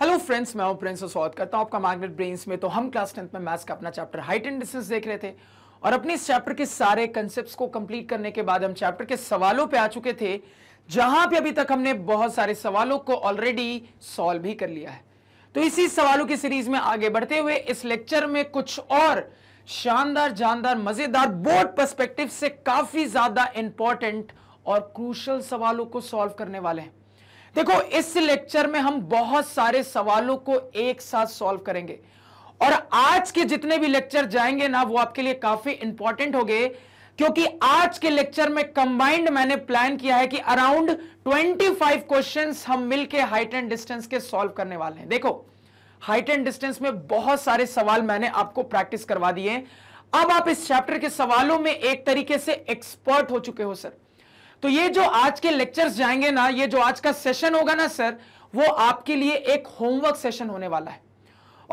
Hello friends मैं हूं Prince स्वागत करता हूं आपका मैग्नेट ब्रेन्स में तो हम क्लास टेंथ में मैथ्स का अपना चैप्टर हाइट एंड डिस्टेंस देख रहे थे और अपने इस चैप्टर के सारे कंसेप्ट को कंप्लीट करने के बाद हम चैप्टर के सवालों पे आ चुके थे जहां पे अभी तक हमने बहुत सारे सवालों को ऑलरेडी सॉल्व भी कर लिया है तो इसी सवालों की सीरीज में आगे बढ़ते हुए इस लेक्चर में कुछ और शानदार जानदार मजेदार बोर्ड परस्पेक्टिव से काफी ज्यादा इंपॉर्टेंट और क्रूशल सवालों को सॉल्व करने वाले हैं देखो इस लेक्चर में हम बहुत सारे सवालों को एक साथ सॉल्व करेंगे और आज के जितने भी लेक्चर जाएंगे ना वो आपके लिए काफी इंपॉर्टेंट हो गए क्योंकि आज के लेक्चर में कंबाइंड मैंने प्लान किया है कि अराउंड 25 क्वेश्चंस हम मिलके हाइट एंड डिस्टेंस के सॉल्व करने वाले हैं देखो हाइट एंड डिस्टेंस में बहुत सारे सवाल मैंने आपको प्रैक्टिस करवा दिए अब आप इस चैप्टर के सवालों में एक तरीके से एक्सपर्ट हो चुके हो सर तो ये जो आज के लेक्चर्स जाएंगे ना ये जो आज का सेशन होगा ना सर वो आपके लिए एक होमवर्क सेशन होने वाला है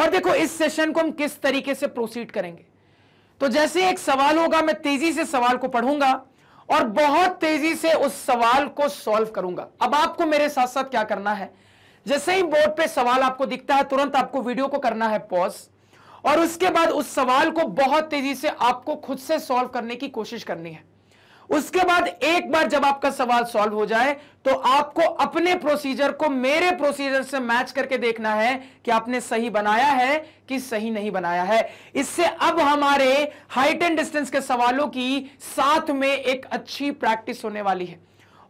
और देखो इस सेशन को हम किस तरीके से प्रोसीड करेंगे तो जैसे एक सवाल होगा मैं तेजी से सवाल को पढ़ूंगा और बहुत तेजी से उस सवाल को सॉल्व करूंगा अब आपको मेरे साथ साथ क्या करना है जैसे ही बोर्ड पे सवाल आपको दिखता है तुरंत आपको वीडियो को करना है पॉज और उसके बाद उस सवाल को बहुत तेजी से आपको खुद से सॉल्व करने की कोशिश करनी है उसके बाद एक बार जब आपका सवाल सॉल्व हो जाए तो आपको अपने प्रोसीजर को मेरे प्रोसीजर से मैच करके देखना है कि आपने सही बनाया है कि सही नहीं बनाया है इससे अब हमारे हाइट एंड डिस्टेंस के सवालों की साथ में एक अच्छी प्रैक्टिस होने वाली है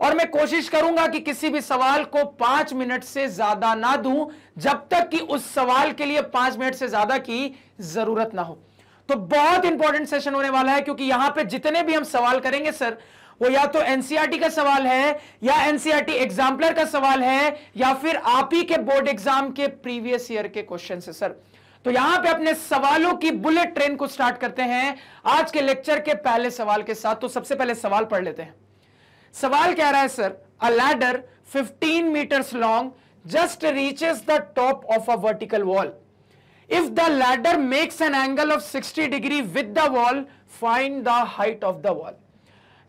और मैं कोशिश करूंगा कि किसी भी सवाल को पांच मिनट से ज्यादा ना दूं जब तक कि उस सवाल के लिए पांच मिनट से ज्यादा की जरूरत ना हो तो बहुत इंपॉर्टेंट सेशन होने वाला है क्योंकि यहां पे जितने भी हम सवाल करेंगे सर वो या तो एनसीआरटी e का सवाल है या एनसीआरटी एग्जाम्पलर e का सवाल है या फिर आप ही के बोर्ड एग्जाम के प्रीवियस ईयर के क्वेश्चन है सर तो यहां पे अपने सवालों की बुलेट ट्रेन को स्टार्ट करते हैं आज के लेक्चर के पहले सवाल के साथ तो सबसे पहले सवाल पढ़ लेते हैं सवाल कह रहा है sir a ladder 15 meters long just reaches the top of a vertical wall if the ladder makes an angle of 60 degree with the wall find the height of the wall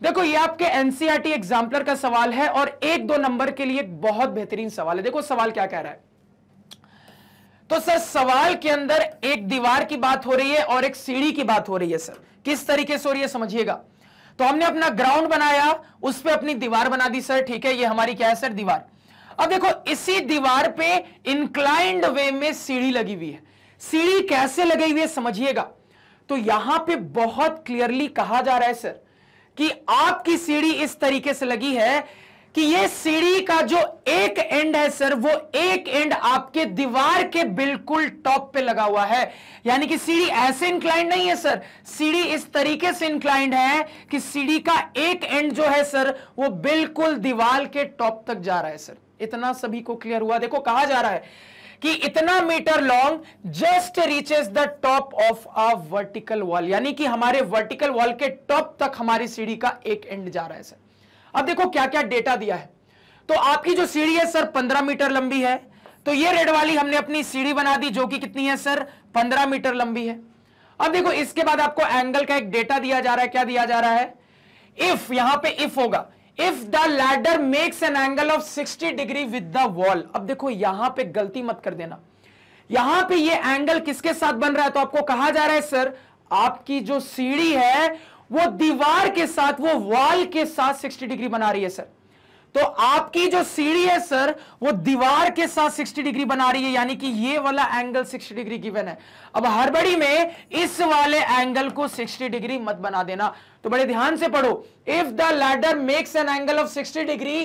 देखो ये आपके एनसीआरटी एग्जाम्पलर e का सवाल है और एक दो number के लिए बहुत बेहतरीन सवाल है देखो सवाल क्या कह रहा है तो सर सवाल के अंदर एक दीवार की बात हो रही है और एक सीढ़ी की बात हो रही है सर किस तरीके से हो रही है समझिएगा तो हमने अपना ग्राउंड बनाया उस पर अपनी दीवार बना दी सर ठीक है ये हमारी क्या है सर दीवार अब देखो इसी दीवार पे इंक्लाइंड वे में सीढ़ी लगी हुई है सीढ़ी कैसे लगी हुई है समझिएगा तो यहां पे बहुत क्लियरली कहा जा रहा है सर कि आपकी सीढ़ी इस तरीके से लगी है कि ये सीढ़ी का जो एक एंड है सर वो एक एंड आपके दीवार के बिल्कुल टॉप पे लगा हुआ है यानी कि सीढ़ी ऐसे इंक्लाइंड नहीं है सर सीढ़ी इस तरीके से इंक्लाइंड है कि सीढ़ी का एक एंड जो है सर वो बिल्कुल दीवार के टॉप तक जा रहा है सर इतना सभी को क्लियर हुआ देखो कहा जा रहा है कि इतना meter long just reaches the top of a vertical wall यानी कि हमारे वर्टिकल वॉल के टॉप तक हमारी सीढ़ी का एक एंड जा रहा है सर अब देखो क्या क्या डेटा दिया है तो आपकी जो सीढ़ी है सर पंद्रह मीटर लंबी है तो ये रेड वाली हमने अपनी सीढ़ी बना दी जो कि कितनी है सर पंद्रह मीटर लंबी है अब देखो इसके बाद आपको एंगल का एक डेटा दिया जा रहा है क्या दिया जा रहा है इफ यहां पे इफ होगा if the ladder makes an angle of 60 degree with the wall अब देखो यहां पे गलती मत कर देना यहां पे ये एंगल किसके साथ बन रहा है तो आपको कहा जा रहा है सर आपकी जो सीढ़ी है वो दीवार के साथ वो वॉल के साथ 60 डिग्री बना रही है सर तो आपकी जो सीढ़ी है सर वो दीवार के साथ 60 डिग्री बना रही है यानी कि ये वाला एंगल 60 डिग्री गिवन है अब हरबड़ी में इस वाले एंगल को 60 डिग्री मत बना देना तो बड़े ध्यान से पढ़ो if the ladder makes an angle of 60 degree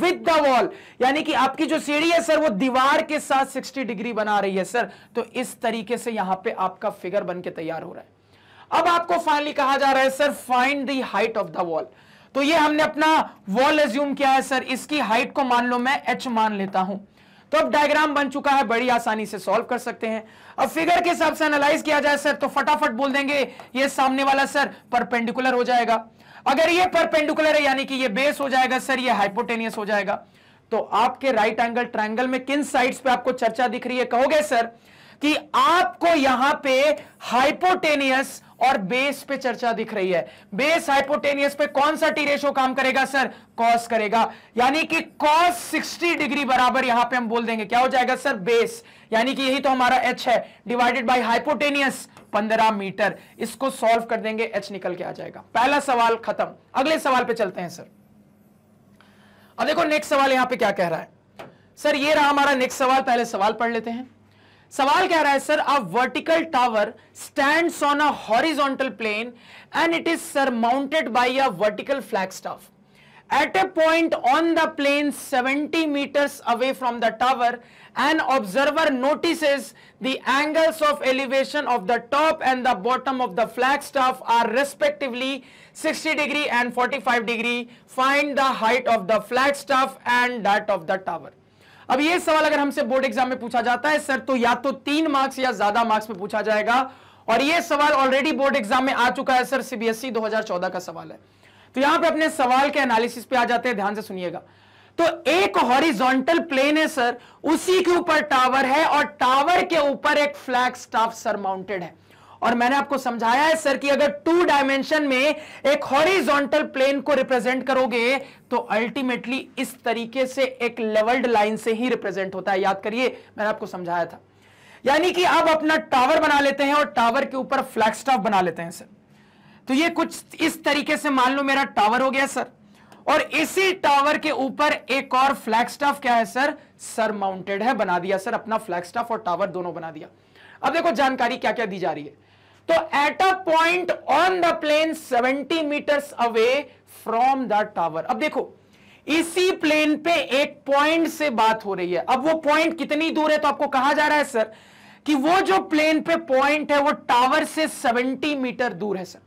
with the wall यानी कि आपकी जो सीढ़ी है सर वो दीवार के साथ सिक्सटी डिग्री बना रही है सर तो इस तरीके से यहां पर आपका फिगर बन के तैयार हो रहा है अब आपको फाइनली कहा जा रहा है sir find the height of the wall तो ये हमने अपना वॉल एज्यूम किया है सर इसकी हाइट को मान लो मैं एच मान लेता हूं तो अब डायग्राम बन चुका है बड़ी आसानी से सॉल्व कर सकते हैं अब फिगर के हिसाब से एनालाइज किया जाए सर तो फटाफट बोल देंगे ये सामने वाला सर परपेंडिकुलर हो जाएगा अगर ये परपेंडिकुलर है यानी कि ये बेस हो जाएगा सर ये हाइपोटेनियस हो जाएगा तो आपके राइट एंगल ट्रायंगल में किन साइड्स पे आपको चर्चा दिख रही है कहोगे सर कि आपको यहां पे हाइपोटेनियस और बेस पे चर्चा दिख रही है बेस हाइपोटेनियस पे कौन सा टी रेशो काम करेगा सर कॉस करेगा यानी कि कॉस 60 डिग्री बराबर यहां पे हम बोल देंगे क्या हो जाएगा सर बेस यानी कि यही तो हमारा एच है डिवाइडेड बाय हाइपोटेनियस 15 मीटर इसको सॉल्व कर देंगे एच निकल के आ जाएगा पहला सवाल खत्म अगले सवाल पे चलते हैं सर अब देखो नेक्स्ट सवाल यहां पे क्या कह रहा है सर ये रहा हमारा नेक्स्ट सवाल पहले सवाल पढ़ लेते हैं सवाल कह रहा है sir a vertical tower stand on a horizontal plane and it is sir mounted by a vertical flag staff at a point on the plane seventy meters away from the tower an observer notice the angles of elevation of the top and the bottom of the flag staff are respectively sixty degree and forty five degree find the height of the flag staff and that of the tower अब ये सवाल अगर हमसे board exam में पूछा जाता है sir तो या तो तीन मार्क्स या ज्यादा मार्क्स में पूछा जाएगा और ये सवाल ऑलरेडी बोर्ड एग्जाम में आ चुका है सर सीबीएसई 2014 का सवाल है तो यहां पे अपने सवाल के एनालिसिस पे आ जाते हैं ध्यान से सुनिएगा तो एक हॉरिजॉन्टल प्लेन है सर उसी के ऊपर टावर है और टावर के ऊपर एक फ्लैग स्टाफ सर माउंटेड है और मैंने आपको समझाया है सर कि अगर टू डायमेंशन में एक हॉरिजॉन्टल प्लेन को रिप्रेजेंट करोगे तो अल्टीमेटली इस तरीके से एक लेवल्ड लाइन से ही रिप्रेजेंट होता है याद करिए मैंने आपको समझाया था यानी कि आप अपना टावर बना लेते हैं और टावर के ऊपर फ्लैगस्टाफ बना लेते हैं सर तो ये कुछ इस तरीके से मान लो मेरा टावर हो गया सर और इसी टावर के ऊपर एक और फ्लैगस्टाफ क्या है सर सर माउंटेड है बना दिया सर अपना फ्लैगस्टाफ और टावर दोनों बना दिया अब देखो जानकारी क्या क्या दी जा रही है तो at a point on the plane 70 meters away from the tower अब देखो इसी प्लेन पे एक पॉइंट से बात हो रही है अब वो पॉइंट कितनी दूर है तो आपको कहा जा रहा है सर कि वो जो प्लेन पे पॉइंट है वो टावर से 70 मीटर दूर है सर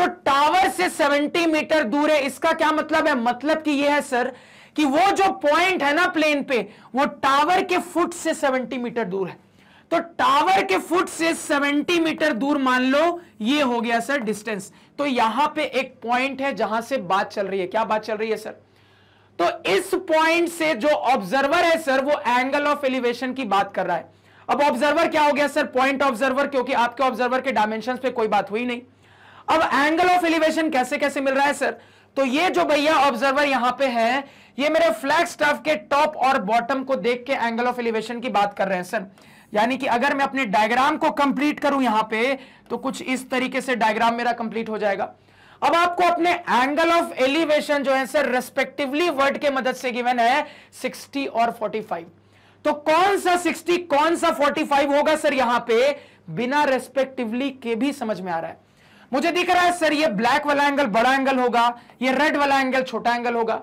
तो टावर से 70 मीटर दूर है इसका क्या मतलब है मतलब कि ये है सर कि वो जो पॉइंट है ना प्लेन पे वो टावर के फुट से 70 मीटर दूर है तो टावर के फुट से 70 मीटर दूर मान लो ये हो गया सर डिस्टेंस तो यहां पे एक पॉइंट है जहां से बात चल रही है क्या बात चल रही है सर तो इस पॉइंट से जो ऑब्जर्वर है सर वो एंगल ऑफ एलिवेशन की बात कर रहा है अब ऑब्जर्वर क्या हो गया सर पॉइंट ऑब्जर्वर क्योंकि आपके ऑब्जर्वर के डायमेंशन पे कोई बात हुई नहीं अब एंगल ऑफ एलिवेशन कैसे कैसे मिल रहा है सर तो ये जो भैया ऑब्जर्वर यहां पे है ये मेरे फ्लैग स्टाफ के टॉप और बॉटम को देख के एंगल ऑफ एलिवेशन की बात कर रहे हैं सर यानी कि अगर मैं अपने डायग्राम को कंप्लीट करूं यहां पे तो कुछ इस तरीके से डायग्राम मेरा कंप्लीट हो जाएगा अब आपको अपने एंगल ऑफ एलिवेशन जो है सर रेस्पेक्टिवली वर्ड के मदद से गिवन है 60 और 45 तो कौन सा 60 कौन सा 45 होगा सर यहां पे बिना रेस्पेक्टिवली के भी समझ में आ रहा है मुझे दिख रहा है सर ये ब्लैक वाला एंगल बड़ा एंगल होगा ये रेड वाला एंगल छोटा एंगल होगा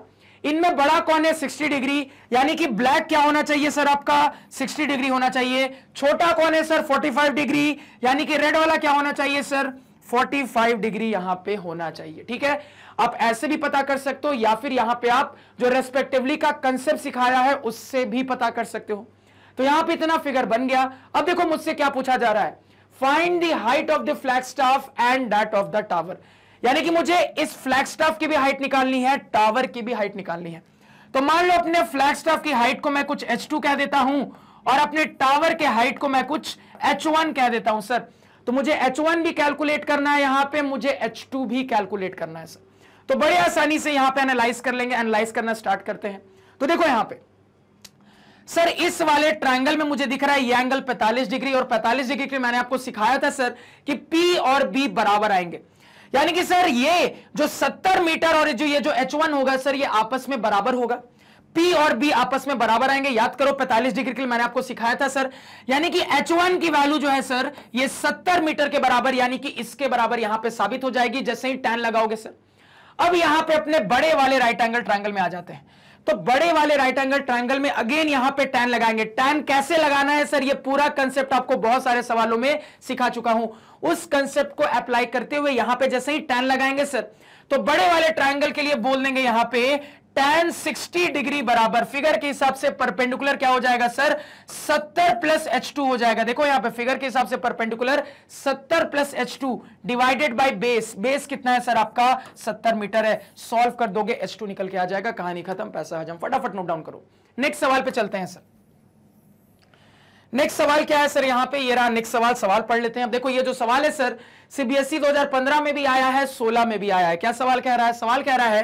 इनमें बड़ा कौन है 60 डिग्री यानी कि ब्लैक क्या होना चाहिए सर आपका 60 डिग्री होना चाहिए छोटा कौन है सर 45 डिग्री यानी कि रेड वाला क्या होना चाहिए सर 45 डिग्री यहां पे होना चाहिए ठीक है आप ऐसे भी पता कर सकते हो या फिर यहां पे आप जो रेस्पेक्टिवली का कंसेप्ट सिखाया है उससे भी पता कर सकते हो तो यहां पर इतना फिगर बन गया अब देखो मुझसे क्या पूछा जा रहा है find the height of the flag staff and that of the tower यानी कि मुझे इस फ्लैग स्टाफ की भी हाइट निकालनी है टावर की भी हाइट निकालनी है तो मान लो अपने फ्लैग स्टाफ की हाइट को मैं कुछ एच टू कह देता हूं और अपने टावर के हाइट को मैं कुछ एच वन कह देता हूं सर तो मुझे एच वन भी कैलकुलेट करना है यहां पे मुझे एच टू भी कैलकुलेट करना है सर तो बड़े आसानी से यहां पे एनालाइज कर लेंगे एनालाइज करना स्टार्ट करते हैं तो देखो यहां पे सर इस वाले ट्रायंगल में मुझे दिख रहा है ये एंगल 45 डिग्री और 45 डिग्री के मैंने आपको सिखाया था सर कि पी और बी बराबर आएंगे यानी कि सर ये जो 70 मीटर और जो ये जो H1 होगा सर ये आपस में बराबर होगा P और B आपस में बराबर आएंगे याद करो 45 डिग्री के लिए मैंने आपको सिखाया था सर यानी कि H1 की वैल्यू जो है सर ये 70 मीटर के बराबर यानी कि इसके बराबर यहां पे साबित हो जाएगी जैसे ही टैन लगाओगे सर अब यहां पे अपने बड़े वाले राइट एंगल ट्राइंगल में आ जाते हैं तो बड़े वाले राइट एंगल ट्राइंगल में अगेन यहां पे टैन लगाएंगे टैन कैसे लगाना है सर ये पूरा कंसेप्ट आपको बहुत सारे सवालों में सिखा चुका हूं उस कंसेप्ट को अप्लाई करते हुए यहां पे जैसे ही टैन लगाएंगे सर तो बड़े वाले ट्राइंगल के लिए बोल देंगे यहां पे टेन 60 डिग्री बराबर फिगर के हिसाब से परपेंडिकुलर क्या हो जाएगा सर 70 प्लस एच टू हो जाएगा देखो यहां पे फिगर के हिसाब से perpendicular 70 plus H two divided by base base कितना है सर आपका 70 मीटर है सॉल्व कर दोगे एच टू निकल के आ जाएगा कहानी खत्म पैसा हजम फटाफट नोट डाउन करो नेक्स्ट सवाल पे चलते हैं सर नेक्स्ट सवाल क्या है सर यहां पे ये रहा नेक्स्ट सवाल सवाल पढ़ लेते हैं अब देखो ये जो सवाल है सर सीबीएसई 2015 में भी आया है 16 में भी आया है क्या सवाल कह रहा है सवाल कह रहा है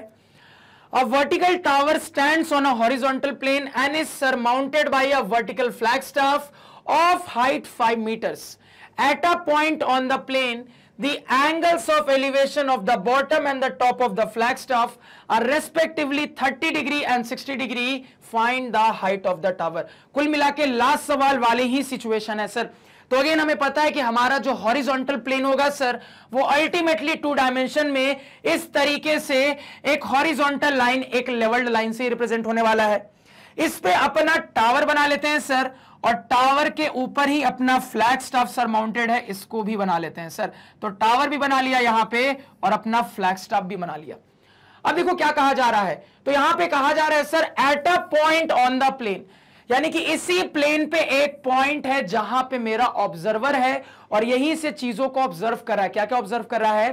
A vertical tower stands on a horizontal plane and is surmounted by a vertical flagstaff of height 5 meters. At a point on the plane, the angles of elevation of the bottom and the top of the flagstaff are respectively 30 degree and 60 degree. Find the height of the tower. Kul mila ke last sawal wale hi situation hai sir. तो again हमें पता है कि हमारा जो horizontal plane होगा sir वो ultimately two dimension में इस तरीके से एक हॉरिजॉन्टल लाइन एक लेवल्ड लाइन से रिप्रेजेंट होने वाला है इस पे अपना टावर बना लेते हैं सर और टावर के ऊपर ही अपना फ्लैग स्टाफ सर माउंटेड है इसको भी बना लेते हैं सर तो टावर भी बना लिया यहां पे और अपना फ्लैग स्टाफ भी बना लिया अब देखो क्या कहा जा रहा है तो यहां पे कहा जा रहा है sir at a point on the plane यानी कि इसी प्लेन पे एक पॉइंट है जहां पे मेरा ऑब्जर्वर है और यहीं से चीजों को ऑब्जर्व कर रहा है क्या क्या ऑब्जर्व कर रहा है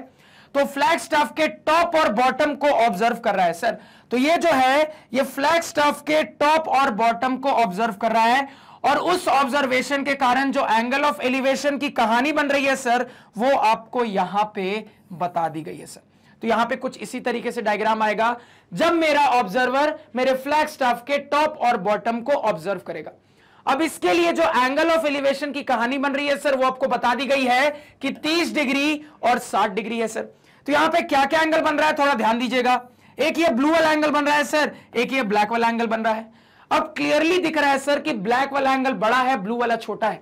तो फ्लैग स्टफ के टॉप और बॉटम को ऑब्जर्व कर रहा है सर तो ये जो है ये फ्लैग स्टफ के टॉप और बॉटम को ऑब्जर्व कर रहा है और उस ऑब्जर्वेशन के कारण जो एंगल ऑफ एलिवेशन की कहानी बन रही है सर वो आपको यहां पे बता दी गई है सर तो यहां पे कुछ इसी तरीके से डायग्राम आएगा जब मेरा ऑब्जर्वर मेरे फ्लैग स्टाफ के टॉप और बॉटम को ऑब्जर्व करेगा अब इसके लिए जो एंगल ऑफ एलिवेशन की कहानी बन रही है सर वो आपको बता दी गई है कि 30 डिग्री और 60 डिग्री है सर तो यहां पे क्या क्या एंगल बन रहा है थोड़ा ध्यान दीजिएगा एक ये ब्लू वाला एंगल बन रहा है सर एक ये ब्लैक वाला एंगल बन रहा है अब क्लियरली दिख रहा है सर कि ब्लैक वाला एंगल बड़ा है ब्लू वाला छोटा है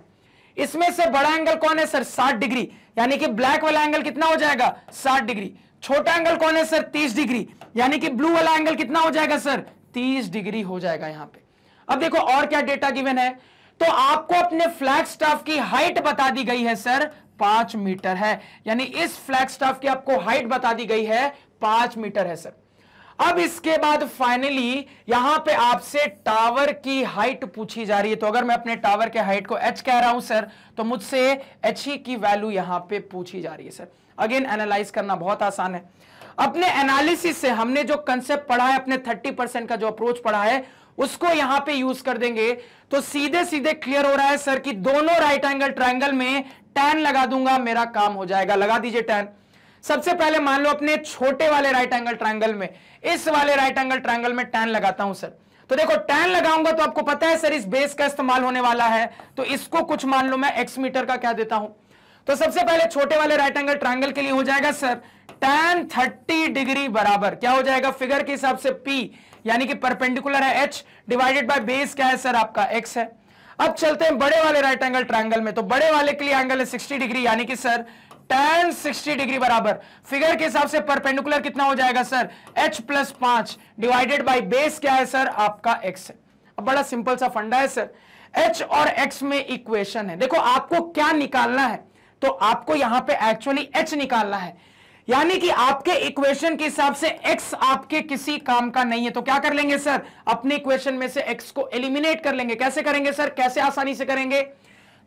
इसमें से बड़ा एंगल कौन है सर 60 डिग्री यानी कि ब्लैक वाला एंगल कितना हो जाएगा 60 डिग्री छोटा एंगल कौन है सर 30 डिग्री यानी कि ब्लू वाला एंगल कितना हो जाएगा सर 30 डिग्री हो जाएगा यहां पे अब देखो और क्या डेटा गिवन है तो आपको अपने फ्लैग स्टाफ की हाइट बता दी गई है सर पांच मीटर है यानी इस फ्लैग स्टाफ की आपको हाइट बता दी गई है पांच मीटर है सर अब इसके बाद फाइनली यहां पे आपसे टावर की हाइट पूछी जा रही है तो अगर मैं अपने टावर के हाइट को एच कह रहा हूं सर तो मुझसे एच ही की वैल्यू यहां पे पूछी जा रही है सर अगेन एनालाइज करना बहुत आसान है अपने एनालिसिस से हमने जो कंसेप्ट पढ़ा है अपने थर्टी परसेंट का जो अप्रोच पढ़ा है उसको यहां पे यूज कर देंगे तो सीधे सीधे क्लियर हो रहा है सर कि दोनों राइट एंगल ट्राइंगल में टैन लगा दूंगा मेरा काम हो जाएगा लगा दीजिए टैन सबसे पहले मान लो अपने छोटे वाले राइट एंगल ट्राइंगल में इस वाले राइट एंगल ट्राइंगल में टैन लगाता हूं सर तो देखो टैन लगाऊंगा तो आपको पता है सर इस बेस का इस्तेमाल होने वाला है तो इसको कुछ मान लो मैं एक्स मीटर का क्या देता हूं तो सबसे पहले छोटे वाले राइट एंगल ट्राइंगल के लिए हो जाएगा सर टेन थर्टी डिग्री बराबर क्या हो जाएगा फिगर के हिसाब से पी यानी कि परपेंडिकुलर है एच डिवाइडेड बाय बेस क्या है सर आपका एक्स है अब चलते हैं बड़े वाले राइट एंगल ट्राइंगल में तो बड़े वाले के लिए एंगल है सिक्सटी डिग्री यानी कि सर टेन सिक्सटी डिग्री बराबर फिगर के हिसाब से परपेंडिकुलर कितना हो जाएगा सर एच प्लस पांच डिवाइडेड बाई बेस क्या है सर आपका एक्स है अब बड़ा सिंपल सा फंडा है सर एच और एक्स में इक्वेशन है देखो आपको क्या निकालना है तो आपको यहां पे एक्चुअली एच निकालना है यानी कि आपके इक्वेशन के हिसाब से एक्स आपके किसी काम का नहीं है तो क्या कर लेंगे सर अपने इक्वेशन में से एक्स को एलिमिनेट कर लेंगे कैसे करेंगे सर कैसे आसानी से करेंगे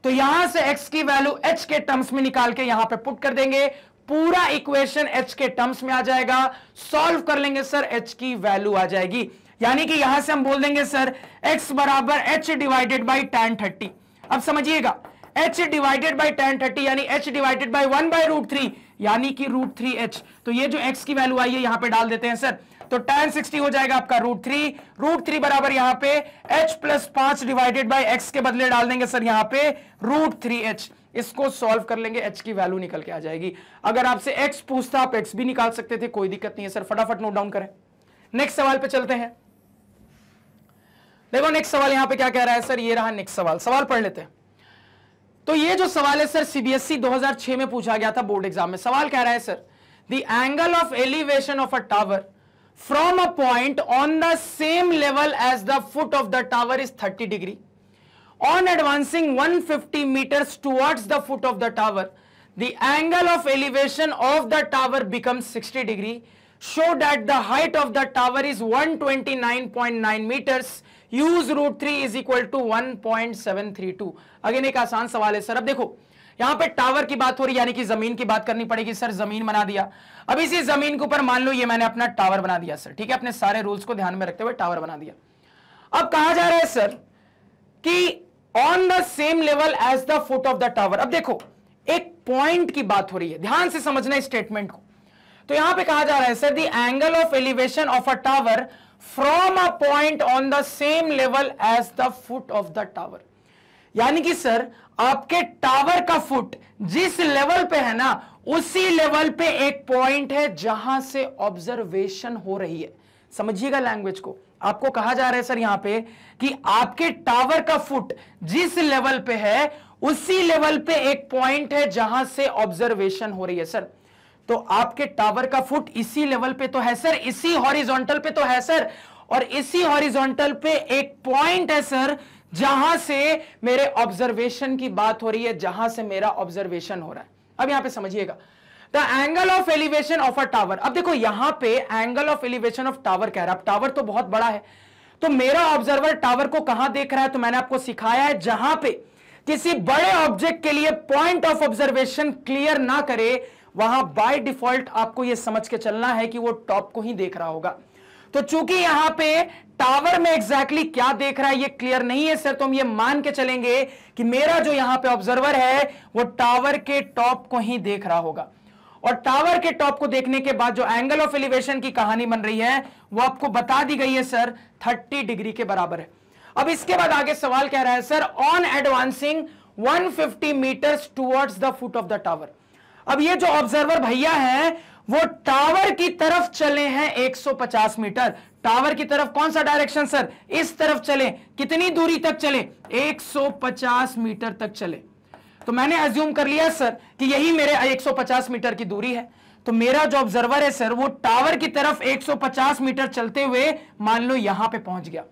तो यहां से एक्स की वैल्यू एच के टर्म्स में निकाल के यहां पर पुट कर देंगे पूरा इक्वेशन एच के टर्म्स में आ जाएगा सॉल्व कर लेंगे सर एच की वैल्यू आ जाएगी यानी कि यहां से हम बोल देंगे सर x बराबर H divided by tan thirty अब समझिएगा H divided by tan thirty यानी H divided by one by root three यानी कि रूट थ्री एच तो ये जो एक्स की वैल्यू आई है यहां पे डाल देते हैं सर तो टेन सिक्सटी हो जाएगा आपका रूट थ्री रूट थ्री बराबर यहां पे एच प्लस पांच डिवाइडेड बाई एक्स के बदले डाल देंगे सर यहां पे रूट थ्री एच इसको सॉल्व कर लेंगे एच की वैल्यू निकल के आ जाएगी अगर आपसे एक्स पूछता आप एक्स भी निकाल सकते थे कोई दिक्कत नहीं है सर फटाफट नोट डाउन करें नेक्स्ट सवाल पे चलते हैं देखो नेक्स्ट सवाल यहां पे क्या कह रहा है सर ये रहा नेक्स्ट सवाल सवाल पढ़ लेते हैं तो ये जो सवाल है सर सीबीएसई 2006 e में पूछा गया था बोर्ड एग्जाम में सवाल कह रहा है sir the angle of elevation of a tower from a point on the same level as the foot of the tower is 30 degree on advancing 150 meters towards the foot of the tower the angle of elevation of the tower become sixty degree show of the tower is one twenty nine point nine meters use root three is equal to one point seven three to again एक आसान सवाल है sir अब देखो यहां पे tower की बात हो रही है यानी कि जमीन की बात करनी पड़ेगी सर जमीन बना दिया अब इसी जमीन के ऊपर मान लो ये मैंने अपना टावर बना दिया सर ठीक है अपने सारे रूल्स को ध्यान में रखते हुए टावर बना दिया अब कहा जा रहा है सर कि on the same level as the foot of the tower अब देखो एक पॉइंट की बात हो रही है ध्यान से समझना स्टेटमेंट को तो यहां पे कहा जा रहा है sir the angle of elevation of a tower from a point on the same level as the foot of the tower यानी कि सर आपके टावर का फुट जिस लेवल पे है ना उसी लेवल पे एक पॉइंट है जहां से ऑब्जर्वेशन हो रही है समझिएगा लैंग्वेज को आपको कहा जा रहा है सर यहां पे कि आपके टावर का फुट जिस लेवल पे है उसी लेवल पे एक पॉइंट है जहां से ऑब्जर्वेशन हो रही है सर तो आपके टावर का फुट इसी लेवल पे तो है सर इसी हॉरिजॉन्टल पे तो है सर और इसी हॉरिजॉन्टल पे एक पॉइंट है सर जहां से मेरे ऑब्जर्वेशन की बात हो रही है जहां से मेरा ऑब्जर्वेशन हो रहा है अब यहां पे समझिएगा the angle of elevation of a tower अब देखो यहां पे angle of elevation of tower कह रहा है अब टावर तो बहुत बड़ा है तो मेरा ऑब्जर्वर टावर को कहां देख रहा है तो मैंने आपको सिखाया है जहां पे किसी बड़े ऑब्जेक्ट के लिए पॉइंट ऑफ ऑब्जर्वेशन क्लियर ना करे वहां बाय डिफॉल्ट आपको यह समझ के चलना है कि वो टॉप को ही देख रहा होगा तो चूंकि यहां पे टावर में एग्जैक्टली exactly क्या देख रहा है ये क्लियर नहीं है सर तो हम ये मान के चलेंगे कि मेरा जो यहां पे ऑब्जर्वर है वो टावर के टॉप को ही देख रहा होगा और टावर के टॉप को देखने के बाद जो एंगल ऑफ एलिवेशन की कहानी बन रही है वो आपको बता दी गई है सर थर्टी डिग्री के बराबर है अब इसके बाद आगे सवाल कह रहा है sir on advancing 150 meters towards the foot of the tower अब ये जो ऑब्जर्वर भैया हैं वो टावर की तरफ चले हैं 150 मीटर टावर की तरफ कौन सा डायरेक्शन सर इस तरफ चले कितनी दूरी तक चले 150 मीटर तक चले तो मैंने एज्यूम कर लिया सर कि यही मेरे 150 मीटर की दूरी है तो मेरा जो ऑब्जर्वर है सर वो टावर की तरफ 150 मीटर चलते हुए मान लो यहां पे पहुंच गया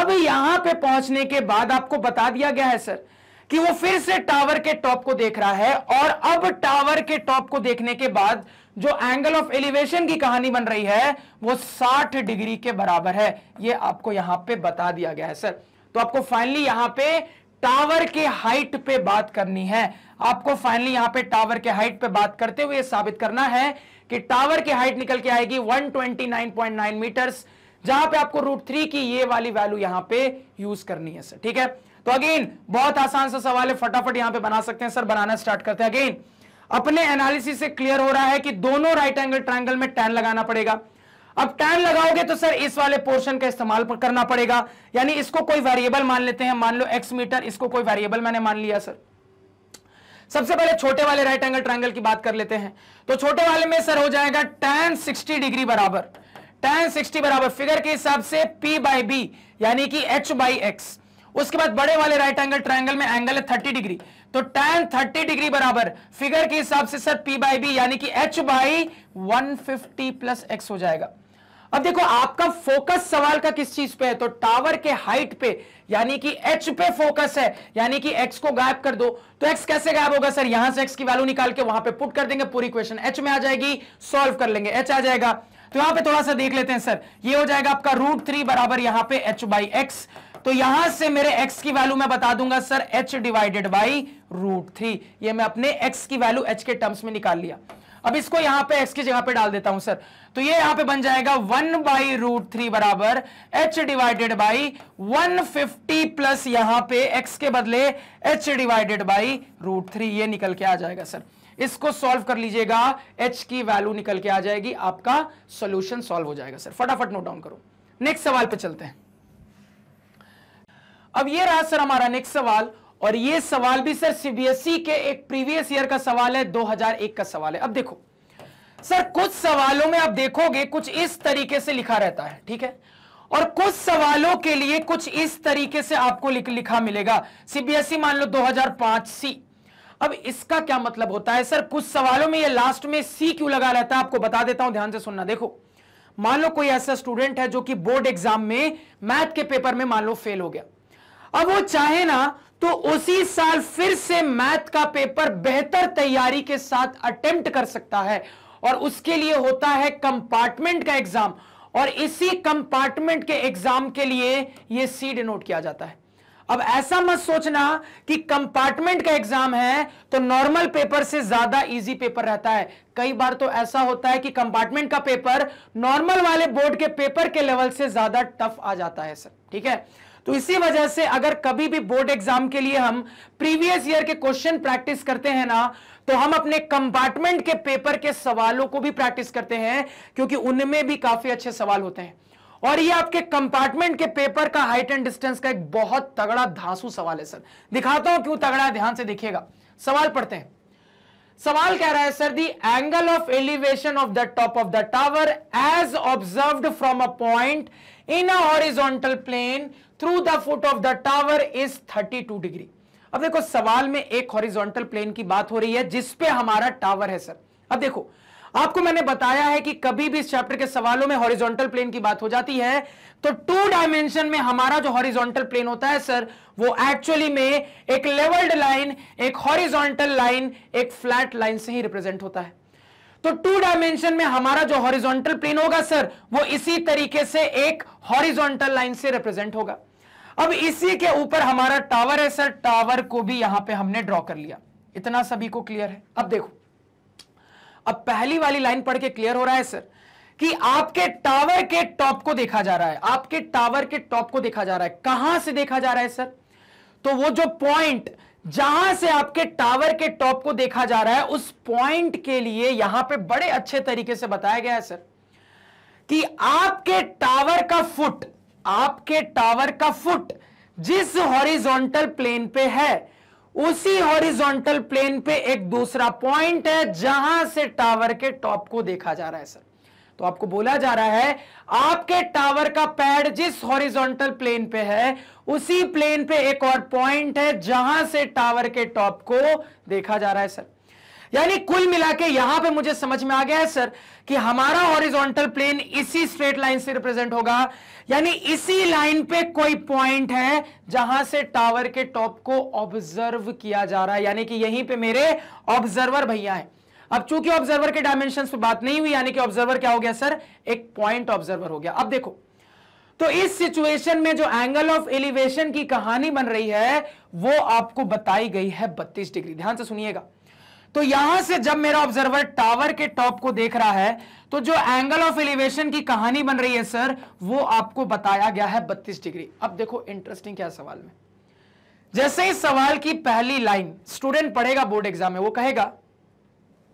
अब यहां पे पहुंचने के बाद आपको बता दिया गया है सर कि वो फिर से टावर के टॉप को देख रहा है और अब टावर के टॉप को देखने के बाद जो एंगल ऑफ एलिवेशन की कहानी बन रही है वो 60 डिग्री के बराबर है ये आपको यहां पे बता दिया गया है सर तो आपको फाइनली यहां पे टावर के हाइट पे बात करनी है आपको फाइनली यहां पे टावर के हाइट पे बात करते हुए साबित करना है कि टावर की हाइट निकल के आएगी 129.9 मीटर्स जहां पे आपको रूट थ्री की ये वाली वैल्यू यहां पे यूज करनी है सर ठीक है तो अगेन बहुत आसान सा सवाल है फटाफट यहां पे बना सकते हैं सर बनाना स्टार्ट करते हैं अगेन अपने एनालिसिस से क्लियर हो रहा है कि दोनों राइट एंगल ट्राइंगल में टैन लगाना पड़ेगा अब टैन लगाओगे तो सर इस वाले पोर्शन का इस्तेमाल करना पड़ेगा यानी इसको कोई वेरिएबल मान लेते हैं मान लो एक्स मीटर इसको कोई वेरिएबल मैंने मान लिया सर सबसे पहले छोटे वाले राइट एंगल ट्राइंगल की बात कर लेते हैं तो छोटे वाले में सर हो जाएगा टैन सिक्सटी डिग्री बराबर टैन सिक्सटी बराबर फिगर के हिसाब से पी बाई बी यानी कि एच बाई एक्स उसके बाद बड़े वाले राइट एंगल ट्रायंगल में एंगल है 30 डिग्री तो टेन 30 डिग्री बराबर फिगर के हिसाब से सर पी बाई बी यानी कि एच बाई 150 प्लस एक्स हो जाएगा अब देखो आपका फोकस सवाल का किस चीज पे है तो टावर के हाइट पे यानी कि एच पे फोकस है यानी कि एक्स को गायब कर दो तो एक्स कैसे गायब होगा सर यहां से एक्स की वैल्यू निकाल के वहां पे पुट कर देंगे पूरी क्वेश्चन एच में आ जाएगी सॉल्व कर लेंगे एच आ जाएगा तो यहां पे थोड़ा सा देख लेते हैं सर ये हो जाएगा आपका रूट थ्री बराबर यहां पे एच बाई एक्स तो यहां से मेरे x की वैल्यू मैं बता दूंगा sir h divided by root three ये मैं अपने x की वैल्यू h के टर्म्स में निकाल लिया अब इसको यहां पे x की जगह पे डाल देता हूं सर तो ये यहां पे बन जाएगा वन बाई रूट थ्री बराबर H divided by one fifty plus यहां पे x के बदले h divided by root three ये निकल के आ जाएगा सर इसको सॉल्व कर लीजिएगा एच की वैल्यू निकल के आ जाएगी आपका सोल्यूशन सॉल्व हो जाएगा सर फटाफट नोट डाउन करो नेक्स्ट सवाल पे चलते हैं अब ये रहा सर हमारा नेक्स्ट सवाल और ये सवाल भी सर सीबीएसई e के एक प्रीवियस ईयर का सवाल है 2001 का सवाल है अब देखो सर कुछ सवालों में आप देखोगे कुछ इस तरीके से लिखा रहता है ठीक है और कुछ सवालों के लिए कुछ इस तरीके से आपको लिख, लिखा मिलेगा सीबीएसई e मान लो 2005 सी अब इसका क्या मतलब होता है सर कुछ सवालों में ये लास्ट में सी क्यों लगा रहता है आपको बता देता हूं ध्यान से सुनना देखो मान लो कोई ऐसा स्टूडेंट है जो कि बोर्ड एग्जाम में मैथ के पेपर में मान लो फेल हो गया अब वो चाहे ना तो उसी साल फिर से मैथ का पेपर बेहतर तैयारी के साथ अटेम्प्ट कर सकता है और उसके लिए होता है कंपार्टमेंट का एग्जाम और इसी कंपार्टमेंट के एग्जाम के लिए यह सी डिनोट किया जाता है अब ऐसा मत सोचना कि कंपार्टमेंट का एग्जाम है तो नॉर्मल पेपर से ज्यादा इजी पेपर रहता है कई बार तो ऐसा होता है कि कंपार्टमेंट का पेपर नॉर्मल वाले बोर्ड के पेपर के लेवल से ज्यादा टफ आ जाता है सर ठीक है तो इसी वजह से अगर कभी भी बोर्ड एग्जाम के लिए हम प्रीवियस ईयर के क्वेश्चन प्रैक्टिस करते हैं ना तो हम अपने कंपार्टमेंट के पेपर के सवालों को भी प्रैक्टिस करते हैं क्योंकि उनमें भी काफी अच्छे सवाल होते हैं और ये आपके कंपार्टमेंट के पेपर का हाइट एंड डिस्टेंस का एक बहुत तगड़ा धांसू सवाल है सर दिखाता हूं क्यों तगड़ा ध्यान से देखिएगा सवाल पढ़ते हैं सवाल कह रहा है sir the angle of elevation of the top of the tower as observe from a point in a horizontal plane through the foot of the tower is 32 degree अब देखो सवाल में एक हॉरिजॉन्टल प्लेन की बात हो रही है जिसपे हमारा टावर है सर अब देखो आपको मैंने बताया है कि कभी भी इस चैप्टर के सवालों में हॉरिजॉन्टल प्लेन की बात हो जाती है तो टू डायमेंशन में हमारा जो हॉरिजॉन्टल प्लेन होता है सर वो एक्चुअली में एक लेवल्ड लाइन एक हॉरिजॉन्टल लाइन एक फ्लैट लाइन से ही रिप्रेजेंट होता है तो टू डायमेंशन में हमारा जो हॉरिजॉन्टल प्लेन होगा सर वो इसी तरीके से एक हॉरिजॉन्टल लाइन से रिप्रेजेंट होगा अब इसी के ऊपर हमारा टावर है सर टावर को भी यहां पे हमने ड्रॉ कर लिया इतना सभी को क्लियर है अब देखो अब पहली वाली लाइन पढ़ के क्लियर हो रहा है सर कि आपके टावर के टॉप को देखा जा रहा है आपके टावर के टॉप को देखा जा रहा है कहां से देखा जा रहा है सर तो वो जो पॉइंट जहां से आपके टावर के टॉप को देखा जा रहा है उस पॉइंट के लिए यहां पे बड़े अच्छे तरीके से बताया गया है सर कि आपके टावर का फुट आपके टावर का फुट जिस हॉरिजॉन्टल प्लेन पे है उसी हॉरिजॉन्टल प्लेन पे एक दूसरा पॉइंट है जहां से टावर के टॉप को देखा जा रहा है सर तो आपको बोला जा रहा है आपके टावर का पैड जिस हॉरिजॉन्टल प्लेन पे है उसी प्लेन पे एक और पॉइंट है जहां से टावर के टॉप को देखा जा रहा है सर यानी कुल मिला के यहां पर मुझे समझ में आ गया है सर कि हमारा हॉरिजॉन्टल प्लेन इसी स्ट्रेट लाइन से रिप्रेजेंट होगा यानी इसी लाइन पे कोई पॉइंट है जहां से टावर के टॉप को ऑब्जर्व किया जा रहा है यानी कि यहीं पे मेरे ऑब्जर्वर भैया हैं अब चूंकि ऑब्जर्वर के डायमेंशन पे बात नहीं हुई यानी कि ऑब्जर्वर क्या हो गया सर एक पॉइंट ऑब्जर्वर हो गया अब देखो तो इस सिचुएशन में जो एंगल ऑफ एलिवेशन की कहानी बन रही है वो आपको बताई गई है बत्तीस डिग्री ध्यान से सुनिएगा तो यहां से जब मेरा ऑब्जर्वर टावर के टॉप को देख रहा है तो जो एंगल ऑफ एलिवेशन की कहानी बन रही है सर वो आपको बताया गया है बत्तीस डिग्री अब देखो इंटरेस्टिंग क्या सवाल में जैसे इस सवाल की पहली लाइन स्टूडेंट पढ़ेगा बोर्ड एग्जाम में वो कहेगा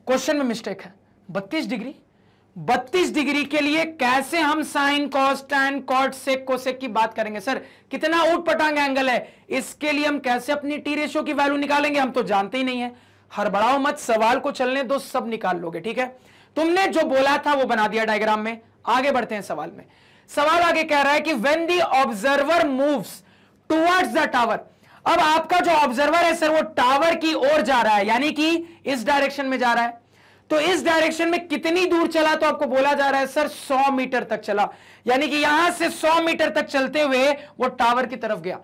क्वेश्चन में मिस्टेक है बत्तीस डिग्री बत्तीस डिग्री के लिए कैसे हम sine cos tan cot sec cosec की बात करेंगे सर कितना ऊट पटांग एंगल है इसके लिए हम कैसे अपनी टी रेशियो की वैल्यू निकालेंगे हम तो जानते ही नहीं है हड़बड़ाओ मत सवाल को चलने दो सब निकाल लोगे ठीक है तुमने जो बोला था वो बना दिया डायग्राम में आगे बढ़ते हैं सवाल में सवाल आगे कह रहा है कि when the observer moves towards the tower अब आपका जो ऑब्जर्वर है सर वो टावर की ओर जा रहा है यानी कि इस डायरेक्शन में जा रहा है तो इस डायरेक्शन में कितनी दूर चला तो आपको बोला जा रहा है सर 100 मीटर तक चला यानी कि यहां से 100 मीटर तक चलते हुए वो टावर की तरफ गया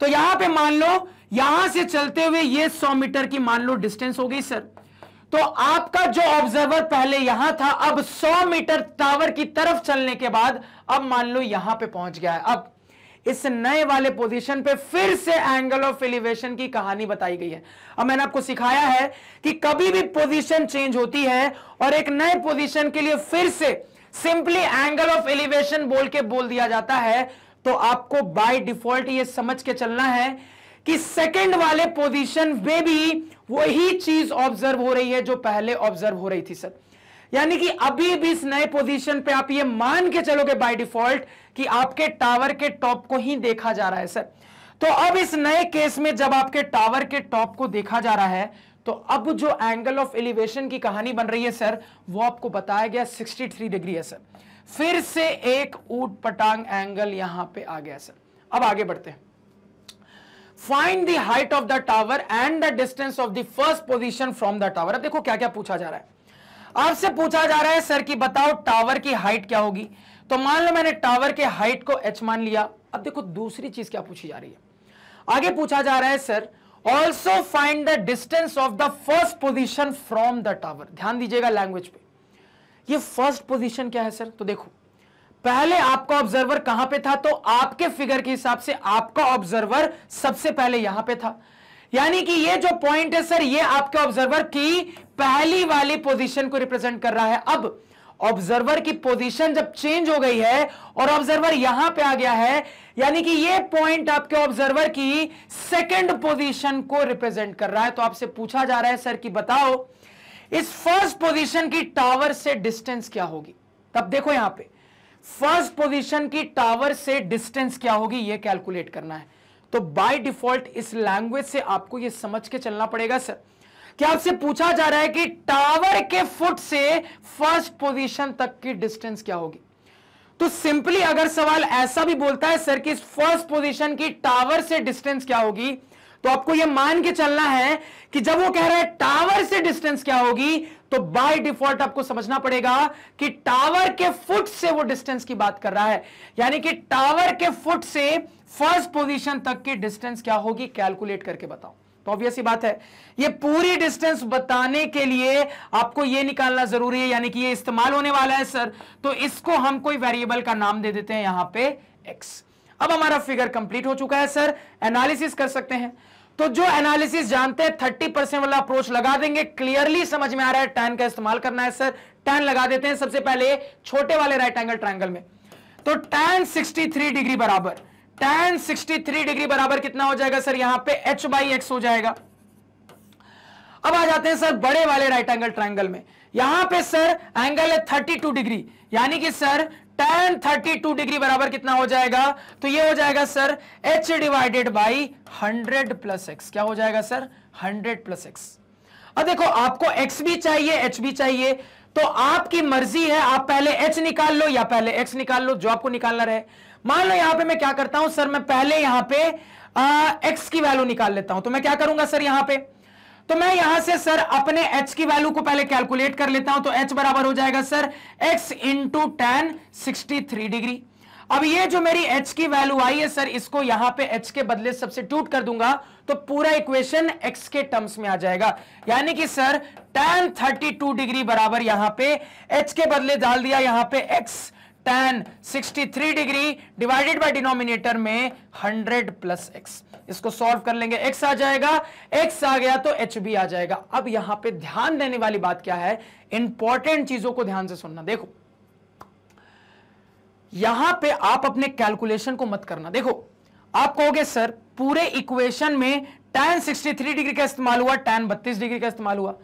तो यहां पे मान लो यहां से चलते हुए ये 100 मीटर की मान लो डिस्टेंस हो गई सर तो आपका जो ऑब्जर्वर पहले यहां था अब 100 मीटर टावर की तरफ चलने के बाद अब मान लो यहां पे पहुंच गया है अब इस नए वाले पोजीशन पे फिर से एंगल ऑफ एलिवेशन की कहानी बताई गई है अब मैंने आपको सिखाया है कि कभी भी पोजीशन चेंज होती है और एक नए पोजीशन के लिए फिर से सिंपली एंगल ऑफ एलिवेशन बोल के बोल दिया जाता है तो आपको बाय डिफॉल्ट ये समझ के चलना है कि सेकंड वाले पोजीशन में भी वही चीज ऑब्जर्व हो रही है जो पहले ऑब्जर्व हो रही थी सर यानी कि अभी भी इस नए पोजीशन पे आप ये मान के चलोगे बाय डिफॉल्ट कि आपके टावर के टॉप को ही देखा जा रहा है सर तो अब इस नए केस में जब आपके टावर के टॉप को देखा जा रहा है तो अब जो एंगल ऑफ एलिवेशन की कहानी बन रही है सर वो आपको बताया गया 63 डिग्री है सर फिर से एक ऊट पटांग एंगल यहां पे आ गया सर अब आगे बढ़ते हैं find the height of the tower and the distance of the first position from the tower अब देखो क्या क्या पूछा जा रहा है आपसे पूछा जा रहा है सर कि बताओ टावर की हाइट क्या होगी तो मान लो मैंने टावर के हाइट को एच मान लिया अब देखो दूसरी चीज क्या पूछी जा रही है आगे पूछा जा रहा है sir also find the distance of the first position from the tower ध्यान दीजिएगा लैंग्वेज पे ये फर्स्ट पोजीशन क्या है सर तो देखो पहले आपका ऑब्जर्वर कहां पे था तो आपके फिगर के हिसाब से आपका ऑब्जर्वर सबसे पहले यहां पे था यानी कि ये जो पॉइंट है सर ये आपके ऑब्जर्वर की पहली वाली पोजीशन को रिप्रेजेंट कर रहा है अब ऑब्जर्वर की पोजीशन जब चेंज हो गई है और ऑब्जर्वर यहां पे आ गया है यानी कि ये पॉइंट आपके ऑब्जर्वर की सेकंड पोजीशन को रिप्रेजेंट कर रहा है तो आपसे पूछा जा रहा है सर कि बताओ इस फर्स्ट पोजीशन की टावर से डिस्टेंस क्या होगी तब देखो यहां पे फर्स्ट पोजीशन की टावर से डिस्टेंस क्या होगी ये कैलकुलेट करना है तो बाय डिफॉल्ट इस लैंग्वेज से आपको ये समझ के चलना पड़ेगा सर क्या आपसे पूछा जा रहा है कि टावर के फुट से फर्स्ट पोजीशन तक की डिस्टेंस क्या होगी तो सिंपली अगर सवाल ऐसा भी बोलता है सर कि फर्स्ट पोजीशन की टावर से डिस्टेंस क्या होगी तो आपको यह मान के चलना है कि जब वो कह रहा है टावर से डिस्टेंस क्या होगी तो बाय डिफॉल्ट आपको समझना पड़ेगा कि टावर के फुट से वो डिस्टेंस की बात कर रहा है यानी कि टावर के फुट से फर्स्ट पोजीशन तक की डिस्टेंस क्या होगी कैलकुलेट करके बताओ तो ऑब्वियस बात है ये पूरी डिस्टेंस बताने के लिए आपको ये निकालना जरूरी है यानी कि ये इस्तेमाल होने वाला है सर तो इसको हम कोई वेरिएबल का नाम दे देते हैं यहां पे एक्स अब हमारा फिगर कंप्लीट हो चुका है सर एनालिसिस कर सकते हैं तो जो एनालिसिस जानते हैं थर्टी परसेंट वाला अप्रोच लगा देंगे क्लियरली समझ में आ रहा है टैन का इस्तेमाल करना है सर टैन लगा देते हैं सबसे पहले छोटे वाले राइट एंगल ट्राइंगल में तो टैन 63 डिग्री बराबर टैन 63 डिग्री बराबर कितना हो जाएगा सर यहां पे एच बाई एक्स हो जाएगा अब आ जाते हैं सर बड़े वाले राइट एंगल ट्राइंगल में यहां पे सर एंगल है 32 डिग्री यानी कि सर tan 32 डिग्री बराबर कितना हो जाएगा तो ये हो जाएगा sir h divided by 100 plus x क्या हो जाएगा सर 100 प्लस एक्स अब देखो आपको x भी चाहिए h भी चाहिए तो आपकी मर्जी है आप पहले h निकाल लो या पहले x निकाल लो जो आपको निकालना रहे मान लो यहां पे मैं क्या करता हूं सर मैं पहले यहां पे आ, x की वैल्यू निकाल लेता हूं तो मैं क्या करूंगा सर यहां पर तो मैं यहां से सर अपने h की वैल्यू को पहले कैलकुलेट कर लेता हूं तो h बराबर हो जाएगा sir x into tan sixty degree अब ये जो मेरी h की वैल्यू आई है सर इसको यहां पे h के बदले सबसे टूट कर दूंगा तो पूरा इक्वेशन x के टर्म्स में आ जाएगा यानी कि सर tan 32 डिग्री बराबर यहां पे h के बदले डाल दिया यहां पे x tan 63 degree divided by denominator में 100 प्लस एक्स इसको सॉल्व कर लेंगे x आ जाएगा x आ गया तो एच बी आ जाएगा अब यहां पे ध्यान देने वाली बात क्या है इंपॉर्टेंट चीजों को ध्यान से सुनना देखो यहां पे आप अपने कैलकुलेशन को मत करना देखो आप कहोगे सर पूरे इक्वेशन में tan 63 डिग्री का इस्तेमाल हुआ tan 32 डिग्री का इस्तेमाल हुआ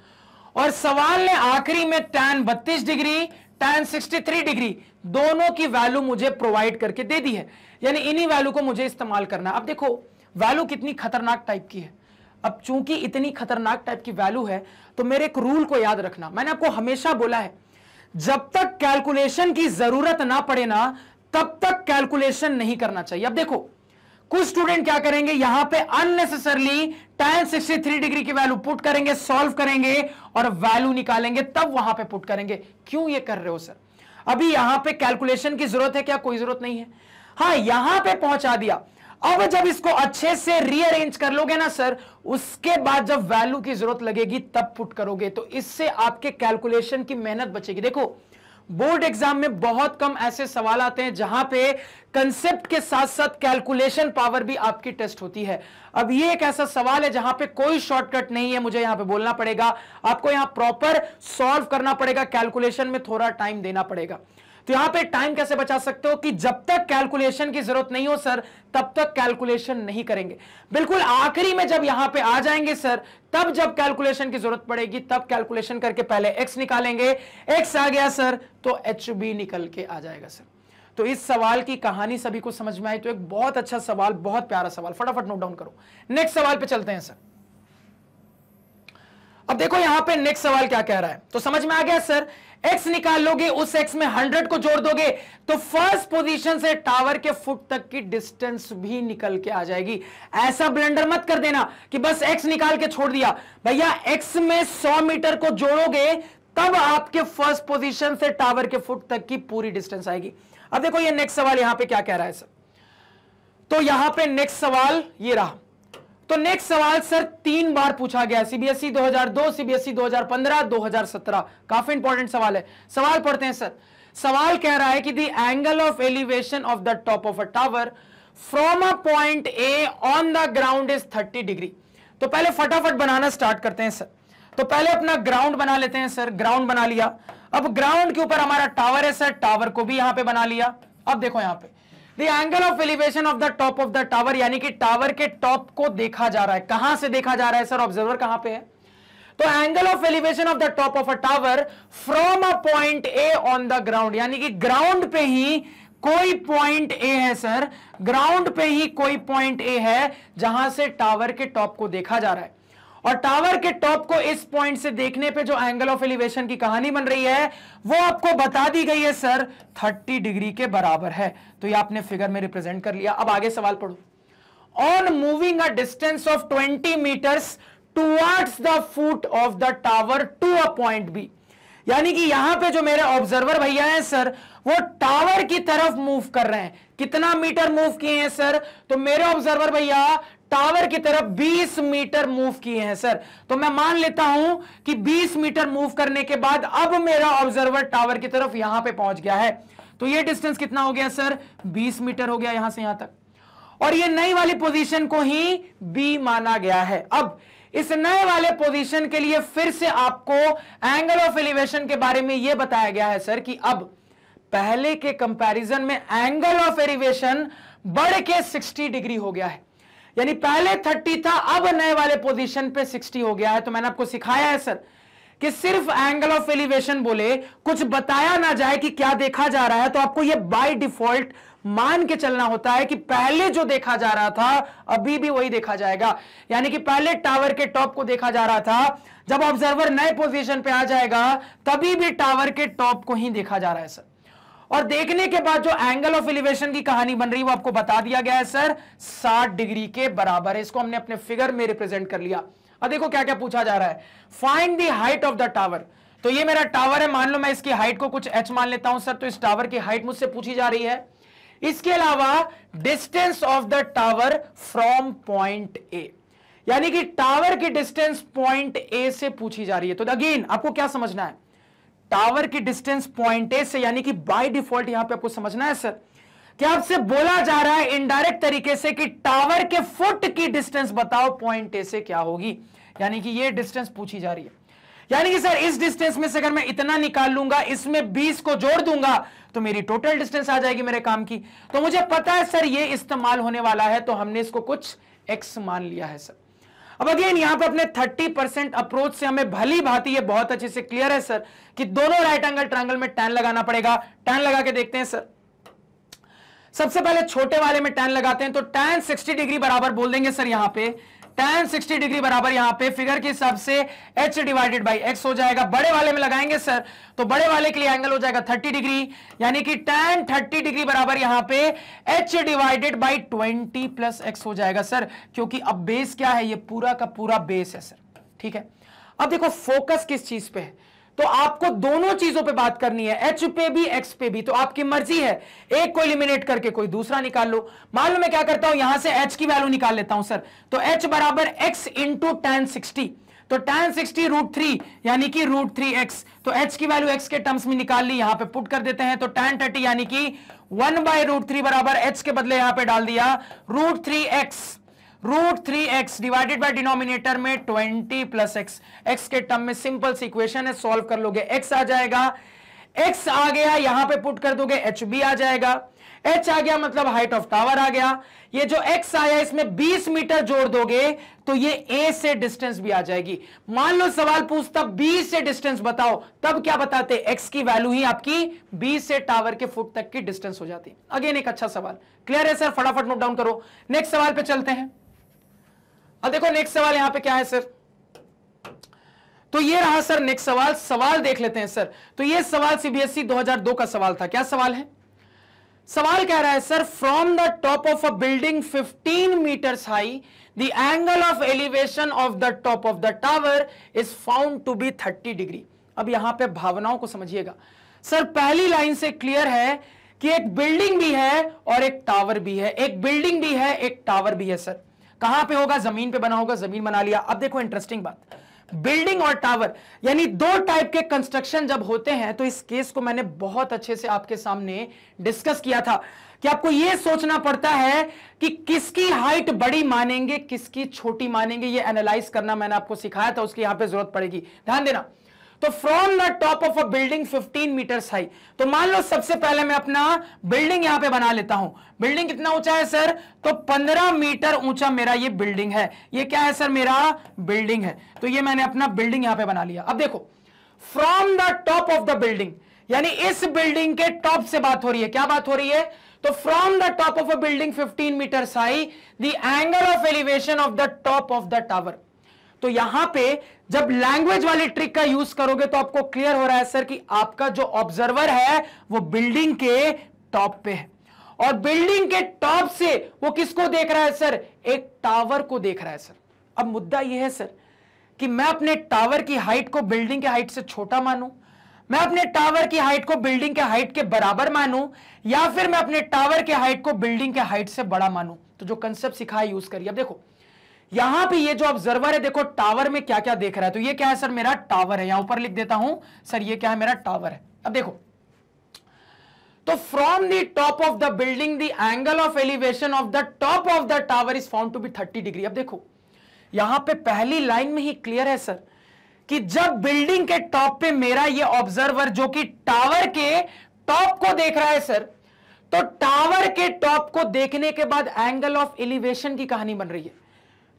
और सवाल ने आखिरी में tan 32 डिग्री tan 63 डिग्री दोनों की वैल्यू मुझे प्रोवाइड करके दे दी है यानी इन्हीं वैल्यू को मुझे इस्तेमाल करना अब देखो वैल्यू कितनी खतरनाक टाइप की है अब चूंकि इतनी खतरनाक टाइप की वैल्यू है तो मेरे एक रूल को याद रखना मैंने आपको हमेशा बोला है जब तक कैलकुलेशन की जरूरत ना पड़े ना तब तक कैलकुलेशन नहीं करना चाहिए अब देखो कुछ स्टूडेंट क्या करेंगे यहां पे unnecessarily tan sixty three degree की वैल्यू पुट करेंगे सॉल्व करेंगे और वैल्यू निकालेंगे तब वहां पे पुट करेंगे क्यों ये कर रहे हो सर अभी यहां पे कैलकुलेशन की जरूरत है क्या कोई जरूरत नहीं है हाँ यहां पे पहुंचा दिया अब जब इसको अच्छे से रीअरेंज कर लोगे ना सर उसके बाद जब वैल्यू की जरूरत लगेगी तब पुट करोगे तो इससे आपके कैलकुलेशन की मेहनत बचेगी देखो बोर्ड एग्जाम में बहुत कम ऐसे सवाल आते हैं जहां पे कंसेप्ट के साथ साथ कैलकुलेशन पावर भी आपकी टेस्ट होती है अब ये एक ऐसा सवाल है जहां पे कोई शॉर्टकट नहीं है मुझे यहां पे बोलना पड़ेगा आपको यहां प्रॉपर सॉल्व करना पड़ेगा कैलकुलेशन में थोड़ा टाइम देना पड़ेगा तो यहां पे टाइम कैसे बचा सकते हो कि जब तक कैलकुलेशन की जरूरत नहीं हो सर तब तक कैलकुलेशन नहीं करेंगे बिल्कुल आखिरी में जब यहां पे आ जाएंगे सर तब जब कैलकुलेशन की जरूरत पड़ेगी तब कैलकुलेशन करके पहले एक्स निकालेंगे एक्स आ गया सर तो एच बी निकल के आ जाएगा सर तो इस सवाल की कहानी सभी को समझ में आई तो एक बहुत अच्छा सवाल बहुत प्यारा सवाल फटाफट नोट डाउन करो नेक्स्ट सवाल पे चलते हैं सर अब देखो यहां पे नेक्स्ट सवाल क्या कह रहा है तो समझ में आ गया सर एक्स निकाल लोगे उस एक्स में हंड्रेड को जोड़ दोगे तो फर्स्ट पोजीशन से टावर के फुट तक की डिस्टेंस भी निकल के आ जाएगी ऐसा ब्लेंडर मत कर देना कि बस एक्स निकाल के छोड़ दिया भैया एक्स में सौ मीटर को जोड़ोगे तब आपके फर्स्ट पोजिशन से टावर के फुट तक की पूरी डिस्टेंस आएगी अब देखो ये नेक्स्ट सवाल यहां पर क्या कह रहा है सर तो यहां पर नेक्स्ट सवाल ये रहा तो नेक्स्ट सवाल सर तीन बार पूछा गया सीबीएसई 2002 सीबीएसई 2015 2017 काफी इंपॉर्टेंट सवाल है सवाल पढ़ते हैं सर सवाल कह रहा है कि the angle of elevation of the top of a tower from a point A on the ground is 30 degree तो पहले फटाफट बनाना स्टार्ट करते हैं सर तो पहले अपना ग्राउंड बना लेते हैं सर ग्राउंड बना लिया अब ग्राउंड के ऊपर हमारा टावर है सर टावर को भी यहां पर बना लिया अब देखो यहां पर the angle of elevation of the top of the tower यानी कि टावर के टॉप को देखा जा रहा है कहां से देखा जा रहा है सर ऑब्जर्वर कहां पे है तो angle of elevation of the top of a tower from a point A on the ground यानी कि ग्राउंड पे ही कोई पॉइंट ए है सर ग्राउंड पे ही कोई पॉइंट ए है जहां से टावर के टॉप को देखा जा रहा है और टावर के टॉप को इस पॉइंट से देखने पे जो एंगल ऑफ एलिवेशन की कहानी बन रही है वो आपको बता दी गई है सर 30 डिग्री के बराबर है तो ये आपने फिगर में रिप्रेजेंट कर लिया अब आगे सवाल पढ़ो on moving a distance of 20 metres towards the foot of the tower to a point B यानी कि यहां पे जो मेरे ऑब्जर्वर भैया हैं सर वो टावर की तरफ मूव कर रहे हैं कितना मीटर मूव किए हैं सर तो मेरे ऑब्जर्वर भैया टावर की तरफ 20 मीटर मूव किए हैं सर तो मैं मान लेता हूं कि 20 मीटर मूव करने के बाद अब मेरा ऑब्जर्वर टावर की तरफ यहां पे पहुंच गया है तो ये डिस्टेंस कितना हो गया सर 20 मीटर हो गया यहां से यहां तक और ये नई वाली पोजीशन को ही बी माना गया है अब इस नए वाले पोजीशन के लिए फिर से आपको एंगल ऑफ एलिवेशन के बारे में यह बताया गया है सर कि अब पहले के कंपेरिजन में एंगल ऑफ एलिवेशन बढ़ के 60 डिग्री हो गया है यानी पहले 30 था अब नए वाले पोजीशन पे 60 हो गया है तो मैंने आपको सिखाया है सर कि सिर्फ एंगल ऑफ एलिवेशन बोले कुछ बताया ना जाए कि क्या देखा जा रहा है तो आपको यह बाय डिफॉल्ट मान के चलना होता है कि पहले जो देखा जा रहा था अभी भी वही देखा जाएगा यानी कि पहले टावर के टॉप को देखा जा रहा था जब ऑब्जर्वर नए पोजीशन पे आ जाएगा तभी भी टावर के टॉप को ही देखा जा रहा है सर और देखने के बाद जो एंगल ऑफ एलिवेशन की कहानी बन रही है वो आपको बता दिया गया है सर 60 डिग्री के बराबर है इसको हमने अपने फिगर में रिप्रेजेंट कर लिया अब देखो क्या क्या पूछा जा रहा है find the height of the tower तो ये मेरा टावर है मान लो मैं इसकी हाइट को कुछ एच मान लेता हूं सर तो इस टावर की हाइट मुझसे पूछी जा रही है इसके अलावा distance of the tower from point A यानी कि टावर की डिस्टेंस पॉइंट ए से पूछी जा रही है तो अगेन आपको क्या समझना है टावर की डिस्टेंस पॉइंट ए से यानी कि बाय डिफॉल्ट यहां पे आपको समझना है सर क्या आपसे बोला जा रहा है इनडायरेक्ट तरीके से कि टावर के फुट की डिस्टेंस बताओ पॉइंट ए से क्या होगी यानी कि ये डिस्टेंस पूछी जा रही है यानी कि सर इस डिस्टेंस में से अगर मैं इतना निकाल लूंगा इसमें 20 को जोड़ दूंगा तो मेरी टोटल डिस्टेंस आ जाएगी मेरे काम की तो मुझे पता है सर ये इस्तेमाल होने वाला है तो हमने इसको कुछ एक्स मान लिया है सर अब अगेन यहां पे अपने 30 परसेंट अप्रोच से हमें भली भांति ये बहुत अच्छे से क्लियर है सर कि दोनों राइट एंगल ट्रायंगल में टैन लगाना पड़ेगा टैन लगा के देखते हैं सर सबसे पहले छोटे वाले में टैन लगाते हैं तो टैन 60 डिग्री बराबर बोल देंगे सर यहां पे टेन सिक्सटी डिग्री बराबर यहां पे फिगर के हिसाब से एच डिवाइडेड बाई एक्स हो जाएगा बड़े वाले में लगाएंगे सर तो बड़े वाले के लिए एंगल हो जाएगा थर्टी डिग्री यानी कि टेन थर्टी डिग्री बराबर यहां पे h divided by twenty plus x हो जाएगा सर क्योंकि अब बेस क्या है ये पूरा का पूरा बेस है सर ठीक है अब देखो फोकस किस चीज पे है तो आपको दोनों चीजों पे बात करनी है एच पे भी एक्स पे भी तो आपकी मर्जी है एक को इलिमिनेट करके कोई दूसरा निकाल लो मान लो मैं क्या करता हूं यहां से एच की वैल्यू निकाल लेता हूं सर तो एच बराबर एक्स इंटू टेन सिक्सटी तो टेन सिक्सटी रूट थ्री यानी कि रूट थ्री एक्स तो एच की वैल्यू एक्स के टर्म्स में निकाल ली यहां पे पुट कर देते हैं तो टेन थर्टी यानी कि वन बाय रूट थ्री बराबर एच के बदले यहां पे डाल दिया root three x root three x divided by denominator में ट्वेंटी प्लस एक्स एक्स के टर्म में सिंपल सी इक्वेशन है सॉल्व कर लोगे एक्स आ जाएगा एक्स आ गया यहां पे पुट कर दोगे एच बी आ जाएगा एच आ गया मतलब हाइट ऑफ टावर आ गया ये जो एक्स आया इसमें बीस मीटर जोड़ दोगे तो ये ए से डिस्टेंस भी आ जाएगी मान लो सवाल पूछता बी से डिस्टेंस बताओ तब क्या बताते एक्स की वैल्यू ही आपकी बीस से टावर के फुट तक की डिस्टेंस हो जाती अगेन एक अच्छा सवाल क्लियर है सर फटाफट नोट डाउन करो नेक्स्ट सवाल पे चलते हैं अब देखो नेक्स्ट सवाल यहां पे क्या है सर तो ये रहा सर नेक्स्ट सवाल सवाल देख लेते हैं सर तो ये सवाल सीबीएसई 2002 e का सवाल था क्या सवाल है सवाल कह रहा है sir from the top of a building 15 metres high the angle of elevation of the top of the tower is found to be 30 degree अब यहां पे भावनाओं को समझिएगा सर पहली लाइन से क्लियर है कि एक बिल्डिंग भी है और एक टावर भी है एक बिल्डिंग भी है एक टावर भी है सर कहां पे होगा जमीन पे बना होगा जमीन बना लिया अब देखो इंटरेस्टिंग बात बिल्डिंग और टावर यानी दो टाइप के कंस्ट्रक्शन जब होते हैं तो इस केस को मैंने बहुत अच्छे से आपके सामने डिस्कस किया था कि आपको यह सोचना पड़ता है कि किसकी हाइट बड़ी मानेंगे किसकी छोटी मानेंगे ये एनालाइज करना मैंने आपको सिखाया था उसकी यहां पे जरूरत पड़ेगी ध्यान देना तो from the top of a building 15 metres high तो मान लो सबसे पहले मैं अपना बिल्डिंग यहां पे बना लेता हूं बिल्डिंग कितना ऊंचा है सर तो 15 मीटर ऊंचा मेरा ये बिल्डिंग है ये क्या है सर मेरा बिल्डिंग है तो ये मैंने अपना बिल्डिंग यहां पे बना लिया अब देखो from the top of the building यानी इस बिल्डिंग के टॉप से बात हो रही है क्या बात हो रही है तो from the top of a building 15 metre high the angle of elevation of the top of the tower तो यहां पे जब लैंग्वेज वाली ट्रिक का यूज करोगे तो आपको क्लियर हो रहा है सर कि आपका जो ऑब्जर्वर है वो बिल्डिंग के टॉप पे है और बिल्डिंग के टॉप से वो किसको देख रहा है सर एक टावर को देख रहा है सर अब मुद्दा यह है सर कि मैं अपने टावर की हाइट को बिल्डिंग के हाइट से छोटा मानू मैं अपने टावर की हाइट को बिल्डिंग के हाइट के बराबर मानू या फिर मैं अपने टावर के हाइट को बिल्डिंग के हाइट से बड़ा मानू तो जो कंसेप्ट सिखाया यूज करिए अब देखो यहां पे ये जो ऑब्जर्वर है देखो टावर में क्या क्या देख रहा है तो ये क्या है सर मेरा टावर है यहां ऊपर लिख देता हूं सर ये क्या है मेरा टावर है अब देखो तो from the top of the building the angle of elevation of the top of the tower is found to be thirty degree अब देखो यहां पे पहली लाइन में ही क्लियर है सर कि जब बिल्डिंग के टॉप पे मेरा ये ऑब्जर्वर जो कि टावर के टॉप को देख रहा है सर तो टावर के टॉप को देखने के बाद एंगल ऑफ एलिवेशन की कहानी बन रही है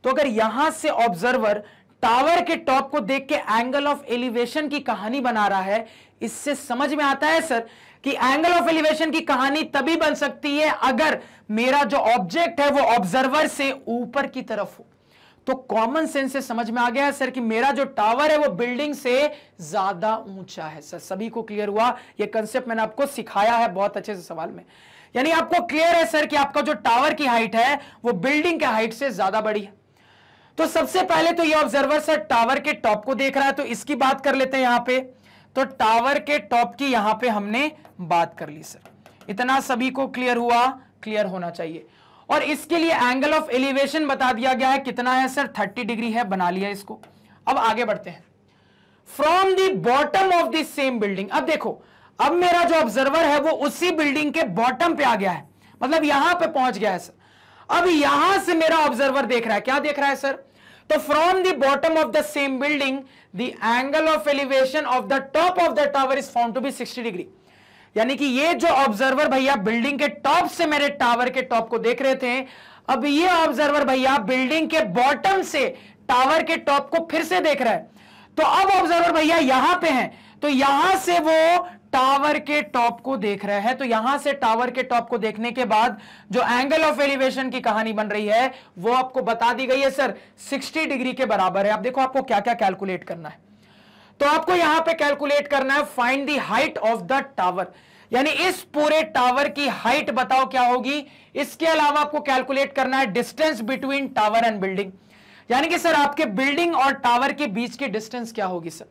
तो अगर यहां से ऑब्जर्वर टावर के टॉप को देख के एंगल ऑफ एलिवेशन की कहानी बना रहा है इससे समझ में आता है सर कि एंगल ऑफ एलिवेशन की कहानी तभी बन सकती है अगर मेरा जो ऑब्जेक्ट है वो ऑब्जर्वर से ऊपर की तरफ हो तो कॉमन सेंस से समझ में आ गया है सर कि मेरा जो टावर है वो बिल्डिंग से ज्यादा ऊंचा है सर सभी को क्लियर हुआ ये कंसेप्ट मैंने आपको सिखाया है बहुत अच्छे से सवाल में यानी आपको क्लियर है सर कि आपका जो टावर की हाइट है वो बिल्डिंग के हाइट से ज्यादा बड़ी है तो सबसे पहले तो ये ऑब्जर्वर सर टावर के टॉप को देख रहा है तो इसकी बात कर लेते हैं यहां पे तो टावर के टॉप की यहां पे हमने बात कर ली सर इतना सभी को क्लियर हुआ क्लियर होना चाहिए और इसके लिए एंगल ऑफ एलिवेशन बता दिया गया है कितना है सर 30 डिग्री है बना लिया इसको अब आगे बढ़ते हैं from the bottom of this same building अब देखो अब मेरा जो ऑब्जर्वर है वो उसी बिल्डिंग के बॉटम पे आ गया है मतलब यहां पे पहुंच गया है सर अब यहां से मेरा ऑब्जर्वर देख रहा है क्या देख रहा है सर तो from the bottom of the same building the angle of elevation of the top of the tower is found to be 60 degree यानी कि ये जो ऑब्जर्वर भैया बिल्डिंग के टॉप से मेरे टावर के टॉप को देख रहे थे अब ये ऑब्जर्वर भैया बिल्डिंग के बॉटम से टावर के टॉप को फिर से देख रहा है तो अब ऑब्जर्वर भैया यहां पे हैं तो यहां से वो टावर के टॉप को देख रहे हैं तो यहां से टावर के टॉप को देखने के बाद जो एंगल ऑफ एलिवेशन की कहानी बन रही है वो आपको बता दी गई है सर 60 डिग्री के बराबर है आप देखो आपको क्या क्या कैलकुलेट करना है तो आपको यहां पे कैलकुलेट करना है find the height of the tower यानी इस पूरे टावर की हाइट बताओ क्या होगी इसके अलावा आपको कैलकुलेट करना है distance between tower and building यानी कि सर आपके बिल्डिंग और टावर के बीच की डिस्टेंस क्या होगी सर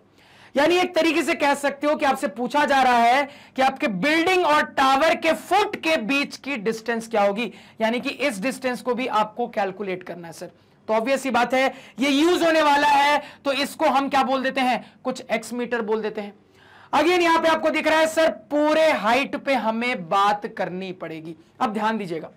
यानी एक तरीके से कह सकते हो कि आपसे पूछा जा रहा है कि आपके बिल्डिंग और टावर के फुट के बीच की डिस्टेंस क्या होगी यानी कि इस डिस्टेंस को भी आपको कैलकुलेट करना है सर तो ऑब्वियस ही बात है ये यूज होने वाला है तो इसको हम क्या बोल देते हैं कुछ एक्स मीटर बोल देते हैं अगेन यहां पे आपको दिख रहा है सर पूरे हाइट पे हमें बात करनी पड़ेगी अब ध्यान दीजिएगा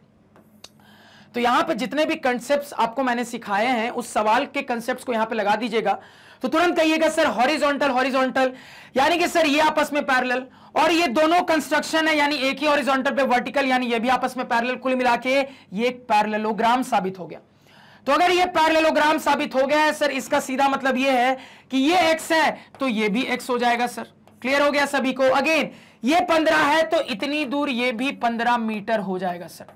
तो यहां पे जितने भी कंसेप्ट आपको मैंने सिखाए हैं उस सवाल के कंसेप्ट को यहां पे लगा दीजिएगा तो तुरंत कहिएगा सर हॉरिजॉन्टल हॉरिजॉन्टल यानी कि सर ये आपस में पैरेलल और ये दोनों कंस्ट्रक्शन है यानी एक ही हॉरिजॉन्टल पे वर्टिकल यानी ये भी आपस में पैरेलल कुल मिला के ये एक पैरेललोग्राम साबित हो गया तो अगर ये पैरेललोग्राम साबित हो गया है सर इसका सीधा मतलब ये है कि ये एक्स है तो ये भी एक्स हो जाएगा सर क्लियर हो गया सभी को अगेन ये पंद्रह है तो इतनी दूर ये भी पंद्रह मीटर हो जाएगा सर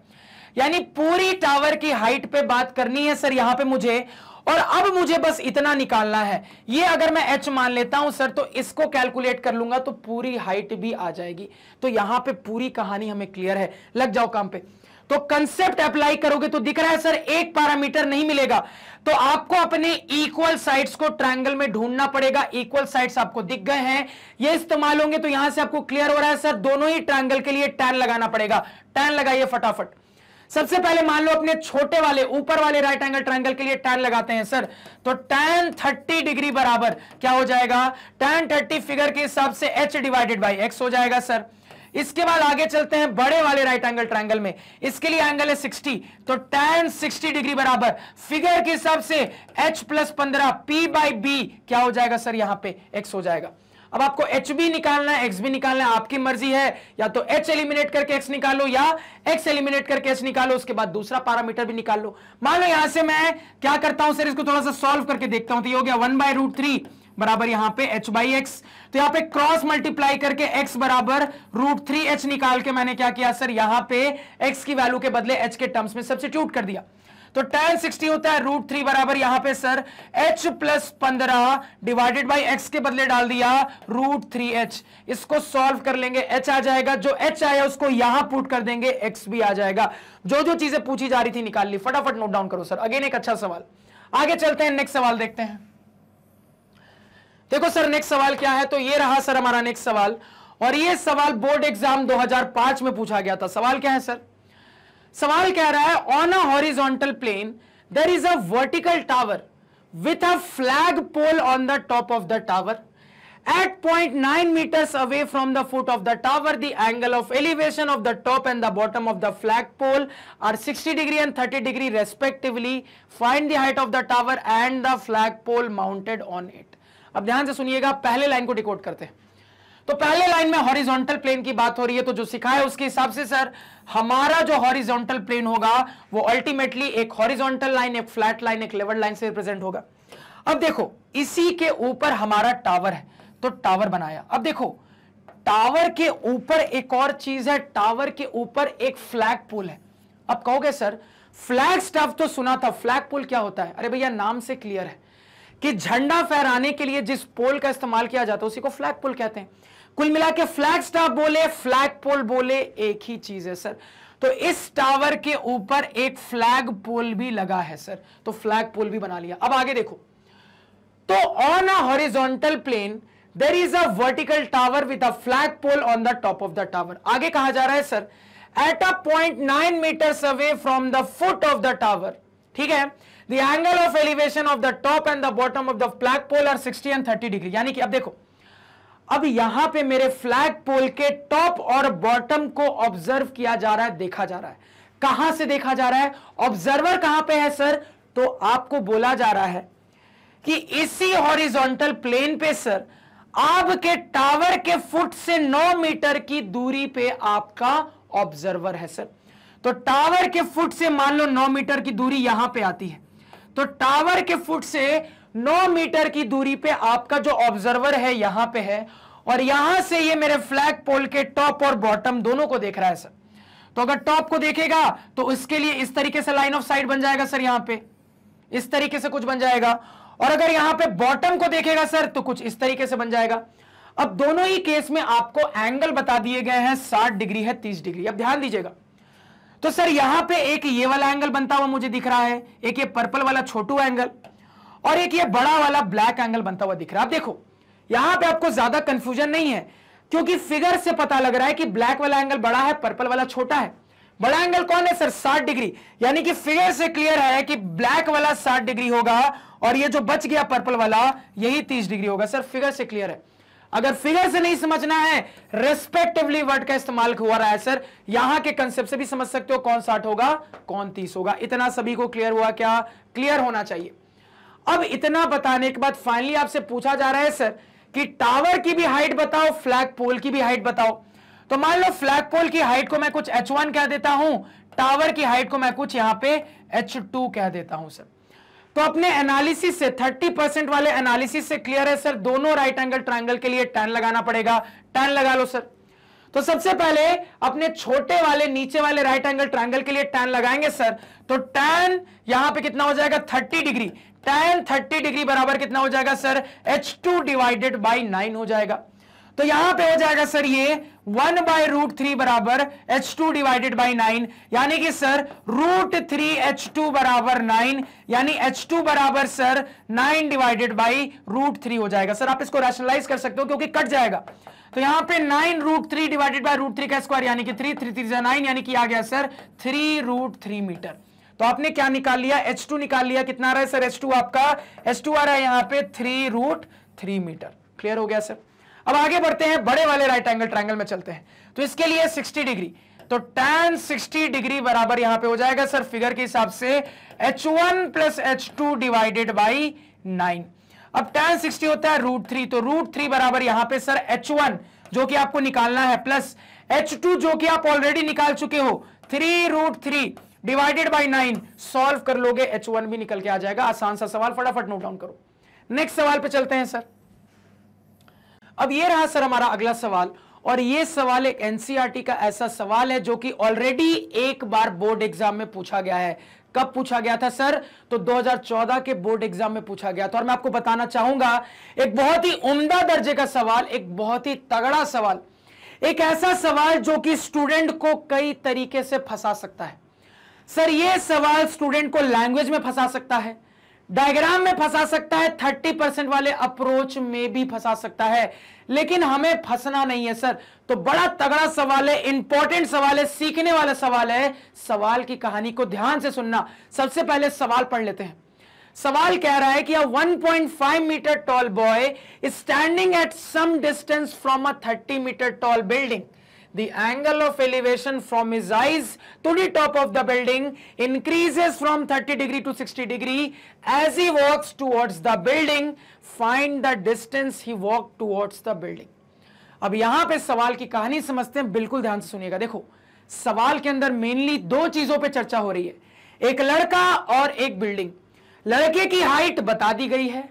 यानी पूरी टावर की हाइट पे बात करनी है सर यहां पे मुझे और अब मुझे बस इतना निकालना है ये अगर मैं एच मान लेता हूं सर तो इसको कैलकुलेट कर लूंगा तो पूरी हाइट भी आ जाएगी तो यहां पे पूरी कहानी हमें क्लियर है लग जाओ काम पे तो कंसेप्ट अप्लाई करोगे तो दिख रहा है सर एक पैरामीटर नहीं मिलेगा तो आपको अपने इक्वल साइड्स को ट्रायंगल में ढूंढना पड़ेगा इक्वल साइड्स आपको दिख गए हैं ये इस्तेमाल होंगे तो यहां से आपको क्लियर हो रहा है सर दोनों ही ट्रायंगल के लिए टैन लगाना पड़ेगा टैन लगाइए फटाफट सबसे पहले मान लो अपने छोटे वाले ऊपर वाले राइट एंगल ट्रायंगल के लिए टैन लगाते हैं सर तो टैन 30 डिग्री बराबर क्या हो जाएगा टैन 30 फिगर के हिसाब से एच डिवाइडेड बाई एक्स हो जाएगा सर इसके बाद आगे चलते हैं बड़े वाले राइट एंगल ट्रायंगल में इसके लिए एंगल है 60 तो टेन 60 डिग्री बराबर फिगर के हिसाब से एच प्लस पंद्रह पी बाई बी क्या हो जाएगा सर यहां पे एक्स हो जाएगा अब आपको एच बी निकालना है एक्स बी निकालना है आपकी मर्जी है या तो एच एलिमिनेट करके एक्स निकालो या एक्स एलिमिनेट करके एच निकालो उसके बाद दूसरा पैरामीटर भी निकाल लो मान लो यहां से मैं क्या करता हूं सर इसको थोड़ा सा सॉल्व करके देखता हूं तो ये हो गया वन बाय रूट थ्री बराबर यहां पे h बाई एक्स तो यहां पे क्रॉस मल्टीप्लाई करके x बराबर रूट थ्री एच निकाल के मैंने क्या किया सर यहां पे x की वैल्यू के बदले h के टर्म्स में सब्सिट्यूट कर दिया तो tan 60 होता है रूट थ्री बराबर यहां पे सर h प्लस पंद्रह डिवाइडेड बाई एक्स के बदले डाल दिया रूट थ्री एच इसको सॉल्व कर लेंगे h आ जाएगा जो h आया उसको यहां पुट कर देंगे x भी आ जाएगा जो जो चीजें पूछी जा रही थी निकाल ली फटाफट नोट डाउन करो सर अगेन एक अच्छा सवाल आगे चलते हैं नेक्स्ट सवाल देखते हैं देखो सर नेक्स्ट सवाल क्या है तो ये रहा सर हमारा नेक्स्ट सवाल और ये सवाल बोर्ड एग्जाम 2005 में पूछा गया था सवाल क्या है सर सवाल कह रहा है on a horizontal plane there is a vertical tower with a flag pole on the top of the tower at point nine metres away from the foot of the tower the angle of elevation of the top and the bottom of the flag pole are sixty degree and thirty degree respectively find the height of the tower and the flag pole mounted on it अब ध्यान से सुनिएगा पहले line को decode करते हैं तो पहले लाइन में हॉरिजॉन्टल प्लेन की बात हो रही है तो जो सिखाया उसके हिसाब से सर हमारा जो हॉरिजॉन्टल प्लेन होगा वो अल्टीमेटली एक हॉरिजॉन्टल लाइन एक फ्लैट लाइन एक लेवल लाइन से रिप्रेजेंट होगा अब देखो इसी के ऊपर हमारा टावर है तो टावर बनाया अब देखो टावर के ऊपर एक और चीज है टावर के ऊपर एक फ्लैग पुल है अब कहोगे सर फ्लैग स्टफ तो सुना था फ्लैग पुल क्या होता है अरे भैया नाम से क्लियर है कि झंडा फहराने के लिए जिस पोल का इस्तेमाल किया जाता है उसी को फ्लैग पुल कहते हैं कुल मिला के फ्लैग स्टाफ बोले फ्लैग पोल बोले एक ही चीज है सर तो इस टावर के ऊपर एक फ्लैग पोल भी लगा है सर तो फ्लैग पोल भी बना लिया अब आगे देखो तो on a horizontal plane there is a vertical tower with a flag pole on the top of the tower आगे कहा जा रहा है sir at a point nine metres away from the foot of the tower ठीक है the angle of elevation of the top and the bottom of the flag pole are sixty and thirty degree यानी कि अब देखो अब यहां पे मेरे फ्लैग पोल के टॉप और बॉटम को ऑब्जर्व किया जा रहा है देखा जा रहा है कहां से देखा जा रहा है ऑब्जर्वर कहां पे है सर तो आपको बोला जा रहा है कि इसी हॉरिजॉन्टल प्लेन पे सर आपके टावर के फुट से 9 मीटर की दूरी पे आपका ऑब्जर्वर है सर तो टावर के फुट से मान लो 9 मीटर की दूरी यहां पे आती है तो टावर के फुट से 9 मीटर की दूरी पे आपका जो ऑब्जर्वर है यहां पे है और यहां से ये मेरे फ्लैग पोल के टॉप और बॉटम दोनों को देख रहा है सर तो अगर टॉप को देखेगा तो उसके लिए इस तरीके से लाइन ऑफ साइट बन जाएगा सर यहां पे इस तरीके से कुछ बन जाएगा और अगर यहां पे बॉटम को देखेगा सर तो कुछ इस तरीके से बन जाएगा अब दोनों ही केस में आपको एंगल बता दिए गए हैं साठ डिग्री है तीस डिग्री अब ध्यान दीजिएगा तो सर यहां पे एक ये वाला एंगल बनता हुआ मुझे दिख रहा है एक ये पर्पल वाला छोटू एंगल और एक ये बड़ा वाला ब्लैक एंगल बनता हुआ दिख रहा है आप देखो यहां पे आपको ज्यादा कंफ्यूजन नहीं है क्योंकि फिगर से पता लग रहा है कि ब्लैक वाला एंगल बड़ा है पर्पल वाला छोटा है बड़ा एंगल कौन है सर 60 डिग्री यानी कि फिगर से क्लियर है कि ब्लैक वाला 60 डिग्री होगा और ये जो बच गया पर्पल वाला यही 30 डिग्री होगा सर फिगर से क्लियर है अगर फिगर से नहीं समझना है रेस्पेक्टिवली वर्ड का इस्तेमाल हुआ रहा है सर यहां के कंसेप्ट से भी समझ सकते हो कौन साठ होगा कौन तीस होगा इतना सभी को क्लियर हुआ क्या क्लियर होना चाहिए अब इतना बताने के बाद फाइनली आपसे पूछा जा रहा है सर कि टावर की भी हाइट बताओ फ्लैग पोल की भी हाइट बताओ तो मान लो फ्लैग पोल की हाइट को मैं कुछ एच वन कह देता हूं टावर की हाइट को मैं कुछ यहां पे टू कह देता हूं सर तो अपने एनालिसिस से 30 परसेंट वाले एनालिसिस से क्लियर है सर दोनों राइट एंगल ट्राइंगल के लिए टैन लगाना पड़ेगा टैन लगा लो सर तो सबसे पहले अपने छोटे वाले नीचे वाले राइट एंगल ट्राइंगल के लिए टैन लगाएंगे सर तो टैन यहां पे कितना हो जाएगा 30 डिग्री टेन थर्टी डिग्री बराबर कितना हो जाएगा sir h two divided by nine हो जाएगा तो यहां पे हो जाएगा सर ये वन बाय रूट थ्री बराबर h two divided by nine यानी कि sir root three h two बराबर नाइन यानी एच टू बराबर sir nine divided by root three हो जाएगा सर आप इसको रैशनलाइज कर सकते हो क्योंकि कट जाएगा तो यहां पे nine root three divided by root three का स्क्वायर यानी कि थ्री थ्री थ्री नाइन यानी कि आ गया sir three root three metre तो आपने क्या निकाल लिया एच टू निकाल लिया कितना आ रहा है सर एच टू आपका एच टू आ रहा है यहां पे three root three metre clear हो गया सर अब आगे बढ़ते हैं बड़े वाले राइट एंगल ट्राइंगल में चलते हैं तो इसके लिए सिक्सटी डिग्री तो tan 60 डिग्री बराबर यहां पे हो जाएगा सर फिगर के हिसाब से h1 one plus H two divided by nine अब tan 60 होता है रूट थ्री तो रूट थ्री बराबर यहां पे सर h1 जो कि आपको निकालना है प्लस h2 जो कि आप ऑलरेडी निकाल चुके हो three root three divided by nine solve कर लोगे एच वन भी निकल के आ जाएगा आसान सा सवाल फटाफट नोट डाउन करो नेक्स्ट सवाल पे चलते हैं सर अब ये रहा सर हमारा अगला सवाल और ये सवाल एक एनसीआरटी e का ऐसा सवाल है जो कि ऑलरेडी एक बार बोर्ड एग्जाम में पूछा गया है कब पूछा गया था सर तो 2014 के बोर्ड एग्जाम में पूछा गया था और मैं आपको बताना चाहूंगा एक बहुत ही उम्दा दर्जे का सवाल एक बहुत ही तगड़ा सवाल एक ऐसा सवाल जो कि स्टूडेंट को कई तरीके से फंसा सकता है सर ये सवाल स्टूडेंट को लैंग्वेज में फंसा सकता है डायग्राम में फंसा सकता है थर्टी परसेंट वाले अप्रोच में भी फंसा सकता है लेकिन हमें फंसना नहीं है सर तो बड़ा तगड़ा सवाल है इंपॉर्टेंट सवाल है सीखने वाला सवाल है सवाल की कहानी को ध्यान से सुनना सबसे पहले सवाल पढ़ लेते हैं सवाल कह रहा है कि a 1.5 metre tall boy standing at some distance from a 30 metre tall building the angle of elevation from his eyes to the top of the building increases from 30 degree to 60 degree as he walks towards the building find the distance he walked towards the building अब यहां पे सवाल की कहानी समझते हैं बिल्कुल ध्यान से सुनिएगा देखो सवाल के अंदर मेनली दो चीजों पे चर्चा हो रही है एक लड़का और एक बिल्डिंग लड़के की हाइट बता दी गई है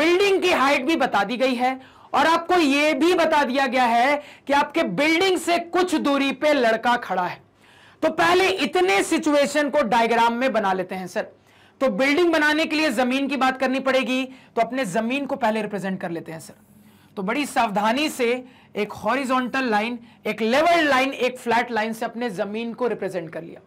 बिल्डिंग की हाइट भी बता दी गई है और आपको यह भी बता दिया गया है कि आपके बिल्डिंग से कुछ दूरी पे लड़का खड़ा है तो पहले इतने सिचुएशन को डायग्राम में बना लेते हैं सर तो बिल्डिंग बनाने के लिए जमीन की बात करनी पड़ेगी तो अपने जमीन को पहले रिप्रेजेंट कर लेते हैं सर तो बड़ी सावधानी से एक हॉरिजॉन्टल लाइन एक लेवल लाइन एक फ्लैट लाइन से अपने जमीन को रिप्रेजेंट कर लिया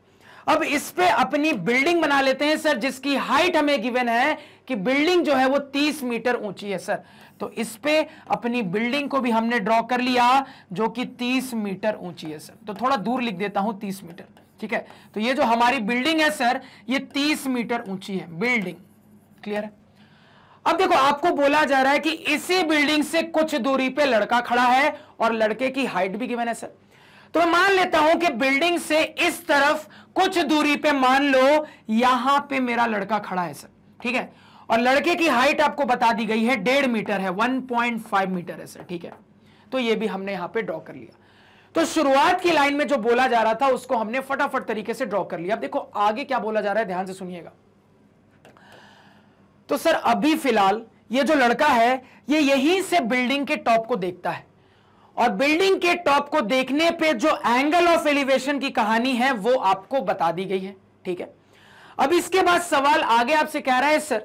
अब इस पे अपनी बिल्डिंग बना लेते हैं सर जिसकी हाइट हमें गिवन है कि बिल्डिंग जो है वो 30 मीटर ऊंची है सर तो इस पे अपनी बिल्डिंग को भी हमने ड्रॉ कर लिया जो कि 30 मीटर ऊंची है सर तो थोड़ा दूर लिख देता हूं 30 मीटर ठीक है तो ये जो हमारी बिल्डिंग है सर ये 30 मीटर ऊंची है बिल्डिंग क्लियर है अब देखो आपको बोला जा रहा है कि इसी बिल्डिंग से कुछ दूरी पर लड़का खड़ा है और लड़के की हाइट भी गिवन है सर तो मैं मान लेता हूं कि बिल्डिंग से इस तरफ कुछ दूरी पे मान लो यहां पे मेरा लड़का खड़ा है सर ठीक है और लड़के की हाइट आपको बता दी गई है डेढ़ मीटर है 1.5 मीटर है सर ठीक है तो ये भी हमने यहां पे ड्रॉ कर लिया तो शुरुआत की लाइन में जो बोला जा रहा था उसको हमने फटाफट तरीके से ड्रॉ कर लिया अब देखो आगे क्या बोला जा रहा है ध्यान से सुनिएगा तो सर अभी फिलहाल ये जो लड़का है ये यहीं से बिल्डिंग के टॉप को देखता है और बिल्डिंग के टॉप को देखने पे जो एंगल ऑफ एलिवेशन की कहानी है वो आपको बता दी गई है ठीक है अब इसके बाद सवाल आगे आपसे कह रहा है सर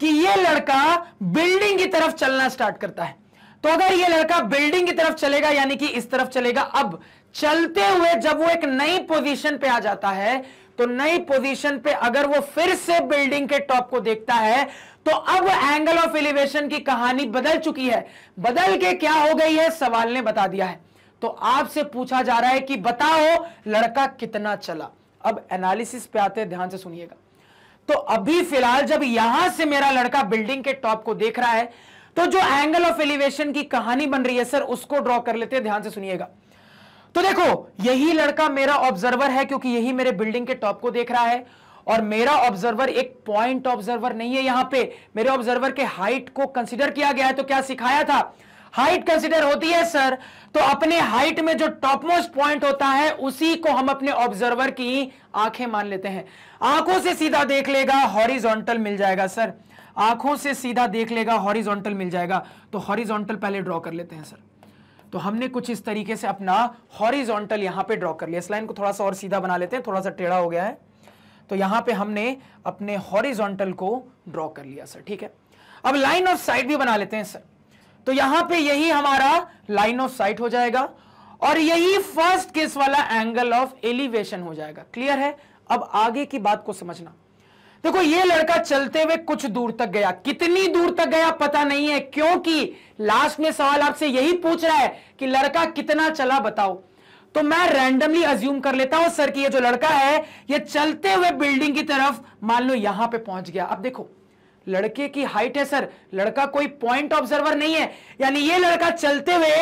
कि ये लड़का बिल्डिंग की तरफ चलना स्टार्ट करता है तो अगर ये लड़का बिल्डिंग की तरफ चलेगा यानी कि इस तरफ चलेगा अब चलते हुए जब वो एक नई पोजीशन पे आ जाता है तो नई पोजीशन पे अगर वो फिर से बिल्डिंग के टॉप को देखता है तो अब एंगल ऑफ एलिवेशन की कहानी बदल चुकी है बदल के क्या हो गई है सवाल ने बता दिया है तो आपसे पूछा जा रहा है कि बताओ लड़का कितना चला अब एनालिसिस पे आते ध्यान से सुनिएगा तो अभी फिलहाल जब यहां से मेरा लड़का बिल्डिंग के टॉप को देख रहा है तो जो एंगल ऑफ एलिवेशन की कहानी बन रही है सर उसको ड्रॉ कर लेते हैं ध्यान से सुनिएगा तो देखो यही लड़का मेरा ऑब्जर्वर है क्योंकि यही मेरे बिल्डिंग के टॉप को देख रहा है और मेरा ऑब्जर्वर एक पॉइंट ऑब्जर्वर नहीं है यहां पे मेरे ऑब्जर्वर के हाइट को कंसिडर किया गया है तो क्या सिखाया था हाइट कंसिडर होती है सर तो अपने हाइट में जो टॉप मोस्ट पॉइंट होता है उसी को हम अपने ऑब्जर्वर की आंखें मान लेते हैं आंखों से सीधा देख लेगा हॉरिजोंटल मिल जाएगा सर आंखों से सीधा देख लेगा हॉरिजोंटल मिल जाएगा तो हॉरिजोंटल पहले ड्रॉ कर लेते हैं सर तो हमने कुछ इस तरीके से अपना हॉरिजोंटल यहां पे ड्रॉ कर लिया इस लाइन को थोड़ा सा और सीधा बना लेते हैं थोड़ा सा टेढ़ा हो गया है तो यहां पे हमने अपने हॉरिजोंटल को ड्रॉ कर लिया सर ठीक है अब लाइन ऑफ साइड भी बना लेते हैं सर तो यहां पे यही हमारा लाइन ऑफ साइट हो जाएगा और यही फर्स्ट केस वाला एंगल ऑफ एलिवेशन हो जाएगा क्लियर है अब आगे की बात को समझना देखो ये लड़का चलते हुए कुछ दूर तक गया कितनी दूर तक गया पता नहीं है क्योंकि लास्ट में सवाल आपसे यही पूछ रहा है कि लड़का कितना चला बताओ तो मैं रैंडमली अज्यूम कर लेता हूं सर कि ये जो लड़का है ये चलते हुए बिल्डिंग की तरफ मान लो यहां पे पहुंच गया अब देखो लड़के की हाइट है सर लड़का कोई पॉइंट ऑब्जर्वर नहीं है यानी ये लड़का चलते हुए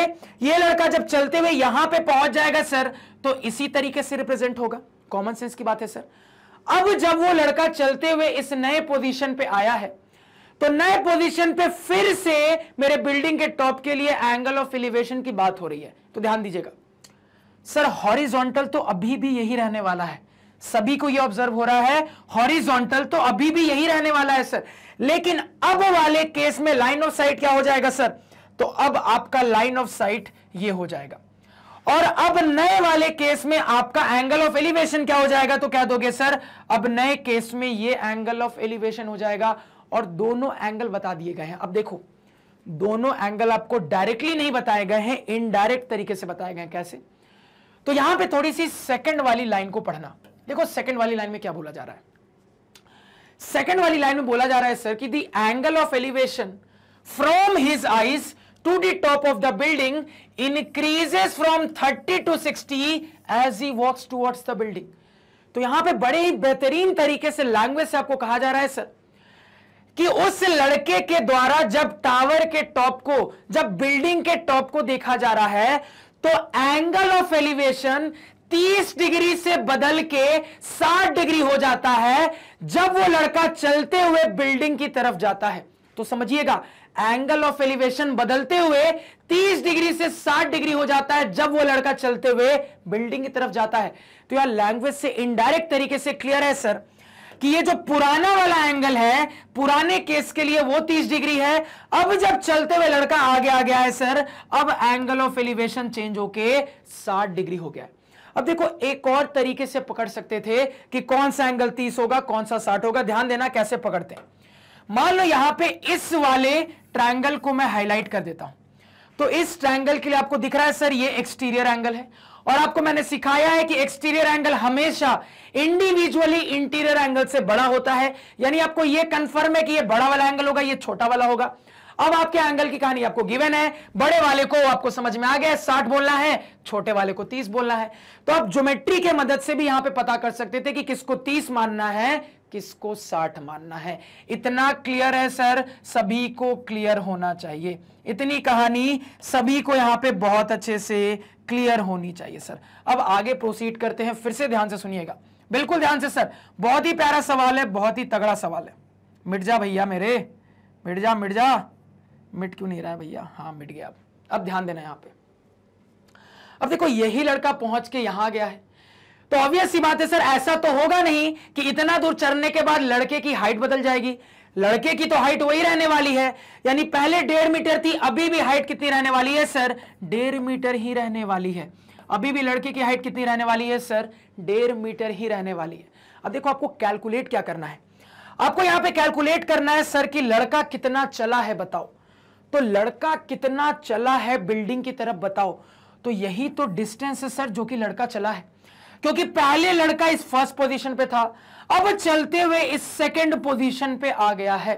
ये लड़का जब चलते हुए यहां पे पहुंच जाएगा सर तो इसी तरीके से रिप्रेजेंट होगा कॉमन सेंस की बात है सर अब जब वो लड़का चलते हुए इस नए पोजीशन पे आया है तो नए पोजीशन पे फिर से मेरे बिल्डिंग के टॉप के लिए एंगल ऑफ एलिवेशन की बात हो रही है तो ध्यान दीजिएगा सर हॉरिजॉन्टल तो अभी भी यही रहने वाला है सभी को यह ऑब्जर्व हो रहा है हॉरिजॉन्टल तो अभी भी यही रहने वाला है सर लेकिन अब वाले केस में लाइन ऑफ साइट क्या हो जाएगा सर तो अब आपका लाइन ऑफ साइट ये हो जाएगा और अब नए वाले केस में आपका एंगल ऑफ एलिवेशन क्या हो जाएगा तो क्या दोगे सर अब नए केस में ये एंगल ऑफ एलिवेशन हो जाएगा और दोनों एंगल बता दिए गए हैं अब देखो दोनों एंगल आपको डायरेक्टली नहीं बताए गए हैं इनडायरेक्ट तरीके से बताए गए कैसे तो यहां पे थोड़ी सी सेकंड वाली लाइन को पढ़ना देखो सेकंड वाली लाइन में क्या बोला जा रहा है सेकेंड वाली लाइन में बोला जा रहा है सर कि the angle of elevation from his eyes to the top of the building increases from 30 to 60 as he walks towards the building तो यहां पे बड़े ही बेहतरीन तरीके से लैंग्वेज से आपको कहा जा रहा है सर कि उस लड़के के द्वारा जब टावर के टॉप को जब बिल्डिंग के टॉप को देखा जा रहा है तो एंगल ऑफ एलिवेशन 30 डिग्री से बदल के 60 डिग्री हो जाता है जब वो लड़का चलते हुए बिल्डिंग की तरफ जाता है तो समझिएगा एंगल ऑफ एलिवेशन बदलते हुए 30 डिग्री से 60 डिग्री हो जाता है जब वो लड़का चलते हुए बिल्डिंग की तरफ जाता है तो यार लैंग्वेज से इनडायरेक्ट तरीके से क्लियर है सर कि ये जो पुराना वाला एंगल है पुराने केस के लिए वो 30 डिग्री है अब जब चलते हुए लड़का आगे आ गया है सर अब एंगल ऑफ एलिवेशन चेंज होके 60 डिग्री हो गया है अब देखो एक और तरीके से पकड़ सकते थे कि कौन सा एंगल तीस होगा कौन सा साठ होगा ध्यान देना कैसे पकड़ते हैं मान लो यहां पे इस वाले ट्रायंगल को मैं हाईलाइट कर देता हूं तो इस ट्रायंगल के लिए आपको दिख रहा है सर ये एक्सटीरियर एंगल है और आपको मैंने सिखाया है कि एक्सटीरियर एंगल हमेशा इंडिविजुअली इंटीरियर एंगल से बड़ा होता है यानी आपको यह कंफर्म है कि यह बड़ा वाला एंगल होगा यह छोटा वाला होगा अब आपके एंगल की कहानी आपको गिवन है बड़े वाले को आपको समझ में आ गया साठ बोलना है छोटे वाले को तीस बोलना है तो आप ज्योमेट्री के मदद से भी यहां पर पता कर सकते थे कि किसको तीस मानना है किसको साठ मानना है इतना क्लियर है सर सभी को क्लियर होना चाहिए इतनी कहानी सभी को यहां पे बहुत अच्छे से क्लियर होनी चाहिए सर अब आगे प्रोसीड करते हैं फिर से ध्यान से सुनिएगा बिल्कुल ध्यान से सर बहुत ही प्यारा सवाल है बहुत ही तगड़ा सवाल है मिर्जा भैया मेरे मिर्जा मिर्जा मिट क्यों नहीं रहा है भैया हाँ मिट गया अब अब ध्यान देना यहाँ पे अब देखो यही लड़का पहुंच के यहां गया है तो ऑब्वियस सी बात है सर ऐसा तो होगा नहीं कि इतना दूर चढ़ने के बाद लड़के की हाइट बदल जाएगी लड़के की तो हाइट वही रहने वाली है यानी पहले डेढ़ मीटर थी अभी भी हाइट कितनी रहने वाली है सर डेढ़ मीटर ही रहने वाली है अभी भी लड़के की हाइट कितनी रहने वाली है सर डेढ़ मीटर ही रहने वाली है अब देखो आपको कैलकुलेट क्या करना है आपको यहां पे कैलकुलेट करना है सर कि लड़का कितना चला है बताओ तो लड़का कितना चला है बिल्डिंग की तरफ बताओ तो यही तो डिस्टेंस है सर जो कि लड़का चला है क्योंकि पहले लड़का इस फर्स्ट पोजीशन पे था अब चलते हुए इस सेकंड पोजीशन पे आ गया है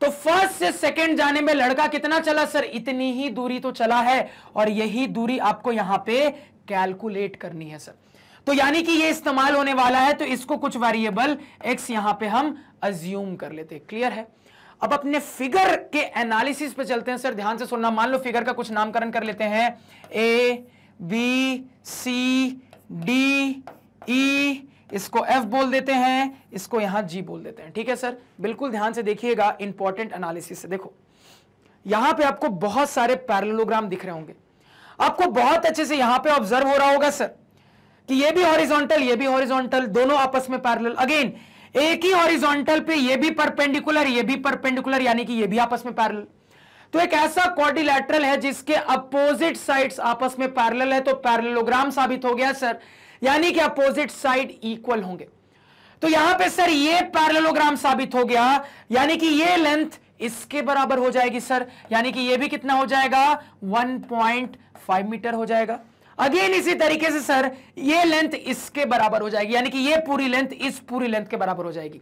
तो फर्स्ट से सेकंड जाने में लड़का कितना चला सर इतनी ही दूरी तो चला है और यही दूरी आपको यहां पे कैलकुलेट करनी है सर तो यानी कि ये इस्तेमाल होने वाला है तो इसको कुछ वेरिएबल एक्स यहां पे हम अज्यूम कर लेते क्लियर है अब अपने फिगर के एनालिसिस पे चलते हैं सर ध्यान से सुनना मान लो फिगर का कुछ नामकरण कर लेते हैं A B C D E इसको एफ बोल देते हैं इसको यहां जी बोल देते हैं ठीक है सर बिल्कुल ध्यान से देखिएगा इंपॉर्टेंट एनालिसिस देखो यहां पे आपको बहुत सारे पैरलोग्राम दिख रहे होंगे आपको बहुत अच्छे से यहां पे ऑब्जर्व हो रहा होगा सर कि ये भी हॉरिजॉन्टल ये भी हॉरिजॉन्टल दोनों आपस में पैरल अगेन एक ही हॉरिजॉन्टल पे ये भी परपेंडिकुलर ये भी परपेंडिकुलर यानी कि ये भी आपस में पैरल तो एक ऐसा क्वारिलेटरल है जिसके अपोजिट साइड्स आपस में पैरल है तो पैरलोग्राम साबित हो गया सर यानी कि अपोजिट साइड इक्वल होंगे तो यहां पे सर ये पैरलोग्राम साबित हो गया यानी कि ये लेंथ इसके बराबर हो जाएगी सर यानी कि ये भी कितना हो जाएगा 1.5 मीटर हो जाएगा अगेन इसी तरीके से सर ये लेंथ इसके बराबर हो जाएगी यानी कि ये पूरी लेंथ इस पूरी लेंथ के बराबर हो जाएगी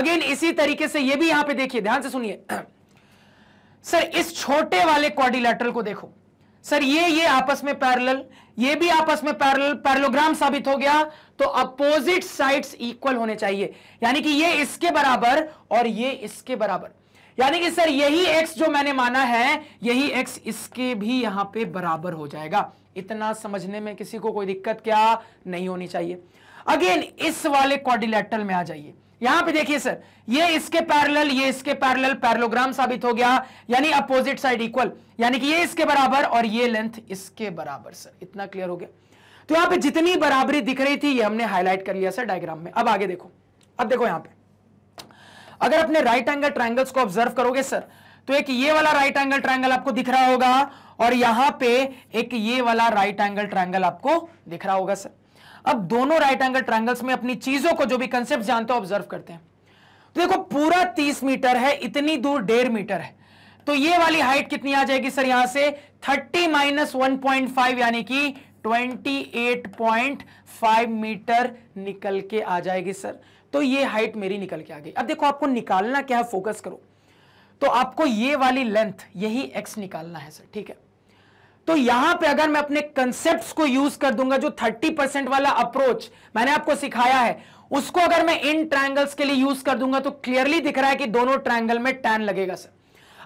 अगेन इसी तरीके से ये भी यहां पे देखिए ध्यान से सुनिए सर इस छोटे वाले क्वारिलेटरल को देखो सर ये ये आपस में पैरेलल ये भी आपस में पैरेलल पैरलोग्राम साबित हो गया तो अपोजिट साइड्स इक्वल होने चाहिए यानी कि ये इसके बराबर और ये इसके बराबर यानी कि सर यही एक्स जो मैंने माना है यही एक्स इसके भी यहां पे बराबर हो जाएगा इतना समझने में किसी को कोई दिक्कत क्या नहीं होनी चाहिए अगेन इस वाले क्वारिलेटर में आ जाइए यहां पे देखिए सर ये इसके पैरेलल ये इसके पैरेलल पैरलोग्राम साबित हो गया यानी अपोजिट साइड इक्वल यानी कि ये इसके बराबर और ये लेंथ इसके बराबर सर इतना क्लियर हो गया तो यहां पे जितनी बराबरी दिख रही थी ये हमने हाईलाइट कर लिया सर डायग्राम में अब आगे देखो अब देखो यहां पे अगर अपने राइट एंगल ट्राइंगल्स को ऑब्जर्व करोगे सर तो एक ये वाला राइट एंगल ट्राइंगल आपको दिख रहा होगा और यहां पे एक ये वाला राइट एंगल ट्रायंगल आपको दिख रहा होगा सर अब दोनों राइट एंगल ट्रायंगल्स में अपनी चीजों को जो भी कंसेप्ट जानते हो ऑब्जर्व करते हैं तो देखो पूरा तीस मीटर है इतनी दूर डेढ़ मीटर है तो ये वाली हाइट कितनी आ जाएगी सर यहां से thirty minus one point five यानी कि 28.5 मीटर निकल के आ जाएगी सर तो ये हाइट मेरी निकल के आ गई अब देखो आपको निकालना क्या है फोकस करो तो आपको ये वाली लेंथ यही एक्स निकालना है सर ठीक है तो यहां पे अगर मैं अपने कंसेप्ट को यूज कर दूंगा जो 30 परसेंट वाला अप्रोच मैंने आपको सिखाया है उसको अगर मैं इन ट्राइंगल्स के लिए यूज कर दूंगा तो क्लियरली दिख रहा है कि दोनों ट्राइंगल में टैन लगेगा सर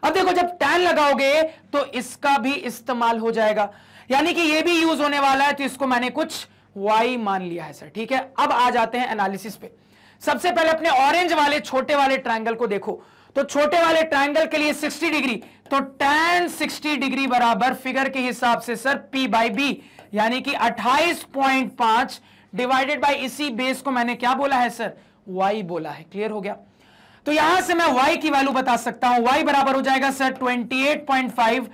अब देखो जब टैन लगाओगे तो इसका भी इस्तेमाल हो जाएगा यानी कि यह भी यूज होने वाला है तो इसको मैंने कुछ वाई मान लिया है सर ठीक है अब आ जाते हैं एनालिसिस पे सबसे पहले अपने ऑरेंज वाले छोटे वाले ट्राइंगल को देखो तो छोटे वाले ट्राइंगल के लिए 60 डिग्री तो tan 60 डिग्री बराबर फिगर के हिसाब से सर P बाई बी यानी कि 28.5 डिवाइडेड बाय इसी बेस को मैंने क्या बोला है सर y बोला है क्लियर हो गया तो यहां से मैं y की वैल्यू बता सकता हूं y बराबर हो जाएगा सर 28.5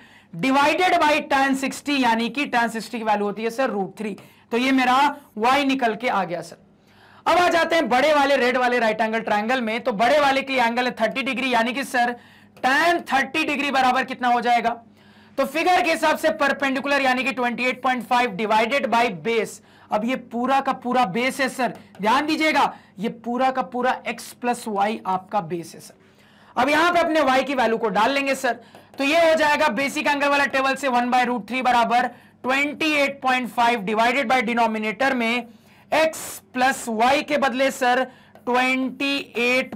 डिवाइडेड बाय tan 60 यानी कि tan 60 की वैल्यू होती है सर रूट थ्री तो ये मेरा y निकल के आ गया सर अब आ जाते हैं बड़े वाले रेड वाले राइट एंगल ट्राइंगल में तो बड़े वाले की एंगल है थर्टी डिग्री यानी कि सर टेन 30 डिग्री बराबर कितना हो जाएगा तो फिगर के हिसाब से परपेंडिकुलर यानी कि 28.5 डिवाइडेड बाय बेस अब ये पूरा का पूरा बेस है सर ध्यान दीजिएगा ये पूरा का पूरा x प्लस वाई आपका बेस है सर अब यहां पे अपने y की वैल्यू को डाल लेंगे सर तो ये हो जाएगा बेसिक एंगल वाला टेबल से वन बाय रूट थ्री बराबर ट्वेंटी डिवाइडेड बाई डिनोमिनेटर में एक्स प्लस वाई के बदले सर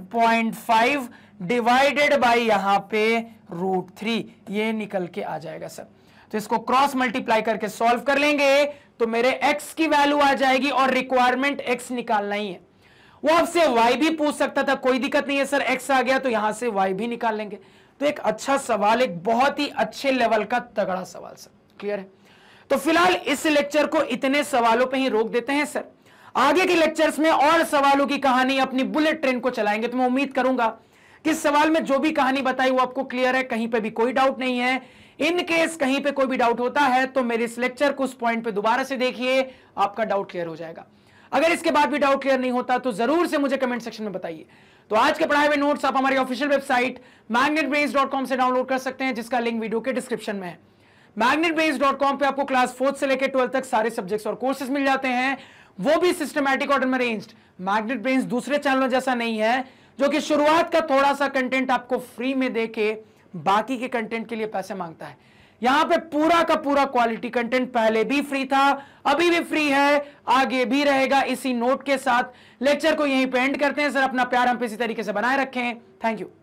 फाइव डिवाइडेड बाई यहां पे रूट थ्री ये निकल के आ जाएगा सर तो इसको क्रॉस मल्टीप्लाई करके सॉल्व कर लेंगे तो मेरे एक्स की वैल्यू आ जाएगी और रिक्वायरमेंट एक्स निकालना ही है वो आपसे वाई भी पूछ सकता था कोई दिक्कत नहीं है सर एक्स आ गया तो यहां से वाई भी निकाल लेंगे तो एक अच्छा सवाल एक बहुत ही अच्छे लेवल का तगड़ा सवाल सर क्लियर है तो फिलहाल इस लेक्चर को इतने सवालों पे ही रोक देते हैं सर आगे के लेक्चर्स में और सवालों की कहानी अपनी बुलेट ट्रेन को चलाएंगे तो मैं उम्मीद करूंगा किस सवाल में जो भी कहानी बताई वो आपको क्लियर है कहीं पे भी कोई डाउट नहीं है इन केस कहीं पे कोई भी डाउट होता है तो मेरे इस लेक्चर को उस पॉइंट पे दोबारा से देखिए आपका डाउट क्लियर हो जाएगा अगर इसके बाद भी डाउट क्लियर नहीं होता तो जरूर से मुझे कमेंट सेक्शन में बताइए तो आज के पढ़ाए हुए नोट्स आप हमारी ऑफिशियल वेबसाइट मैग्नेट से डाउनलोड कर सकते हैं जिसका लिंक वीडियो के डिस्क्रिप्शन में है मैग्नेट पे आपको क्लास फोर्थ से लेकर ट्वेल्थ तक सारे सब्जेक्ट्स और कोर्सेज मिल जाते हैं वो भी सिस्टमैटिक और अरेंज्ड मैग्नेट ब्रेन दूसरे चैनलों जैसा नहीं है जो कि शुरुआत का थोड़ा सा कंटेंट आपको फ्री में दे के बाकी के कंटेंट के लिए पैसे मांगता है यहां पे पूरा का पूरा क्वालिटी कंटेंट पहले भी फ्री था अभी भी फ्री है आगे भी रहेगा इसी नोट के साथ लेक्चर को यहीं पे एंड करते हैं सर अपना प्यार हम इसी तरीके से बनाए रखें थैंक यू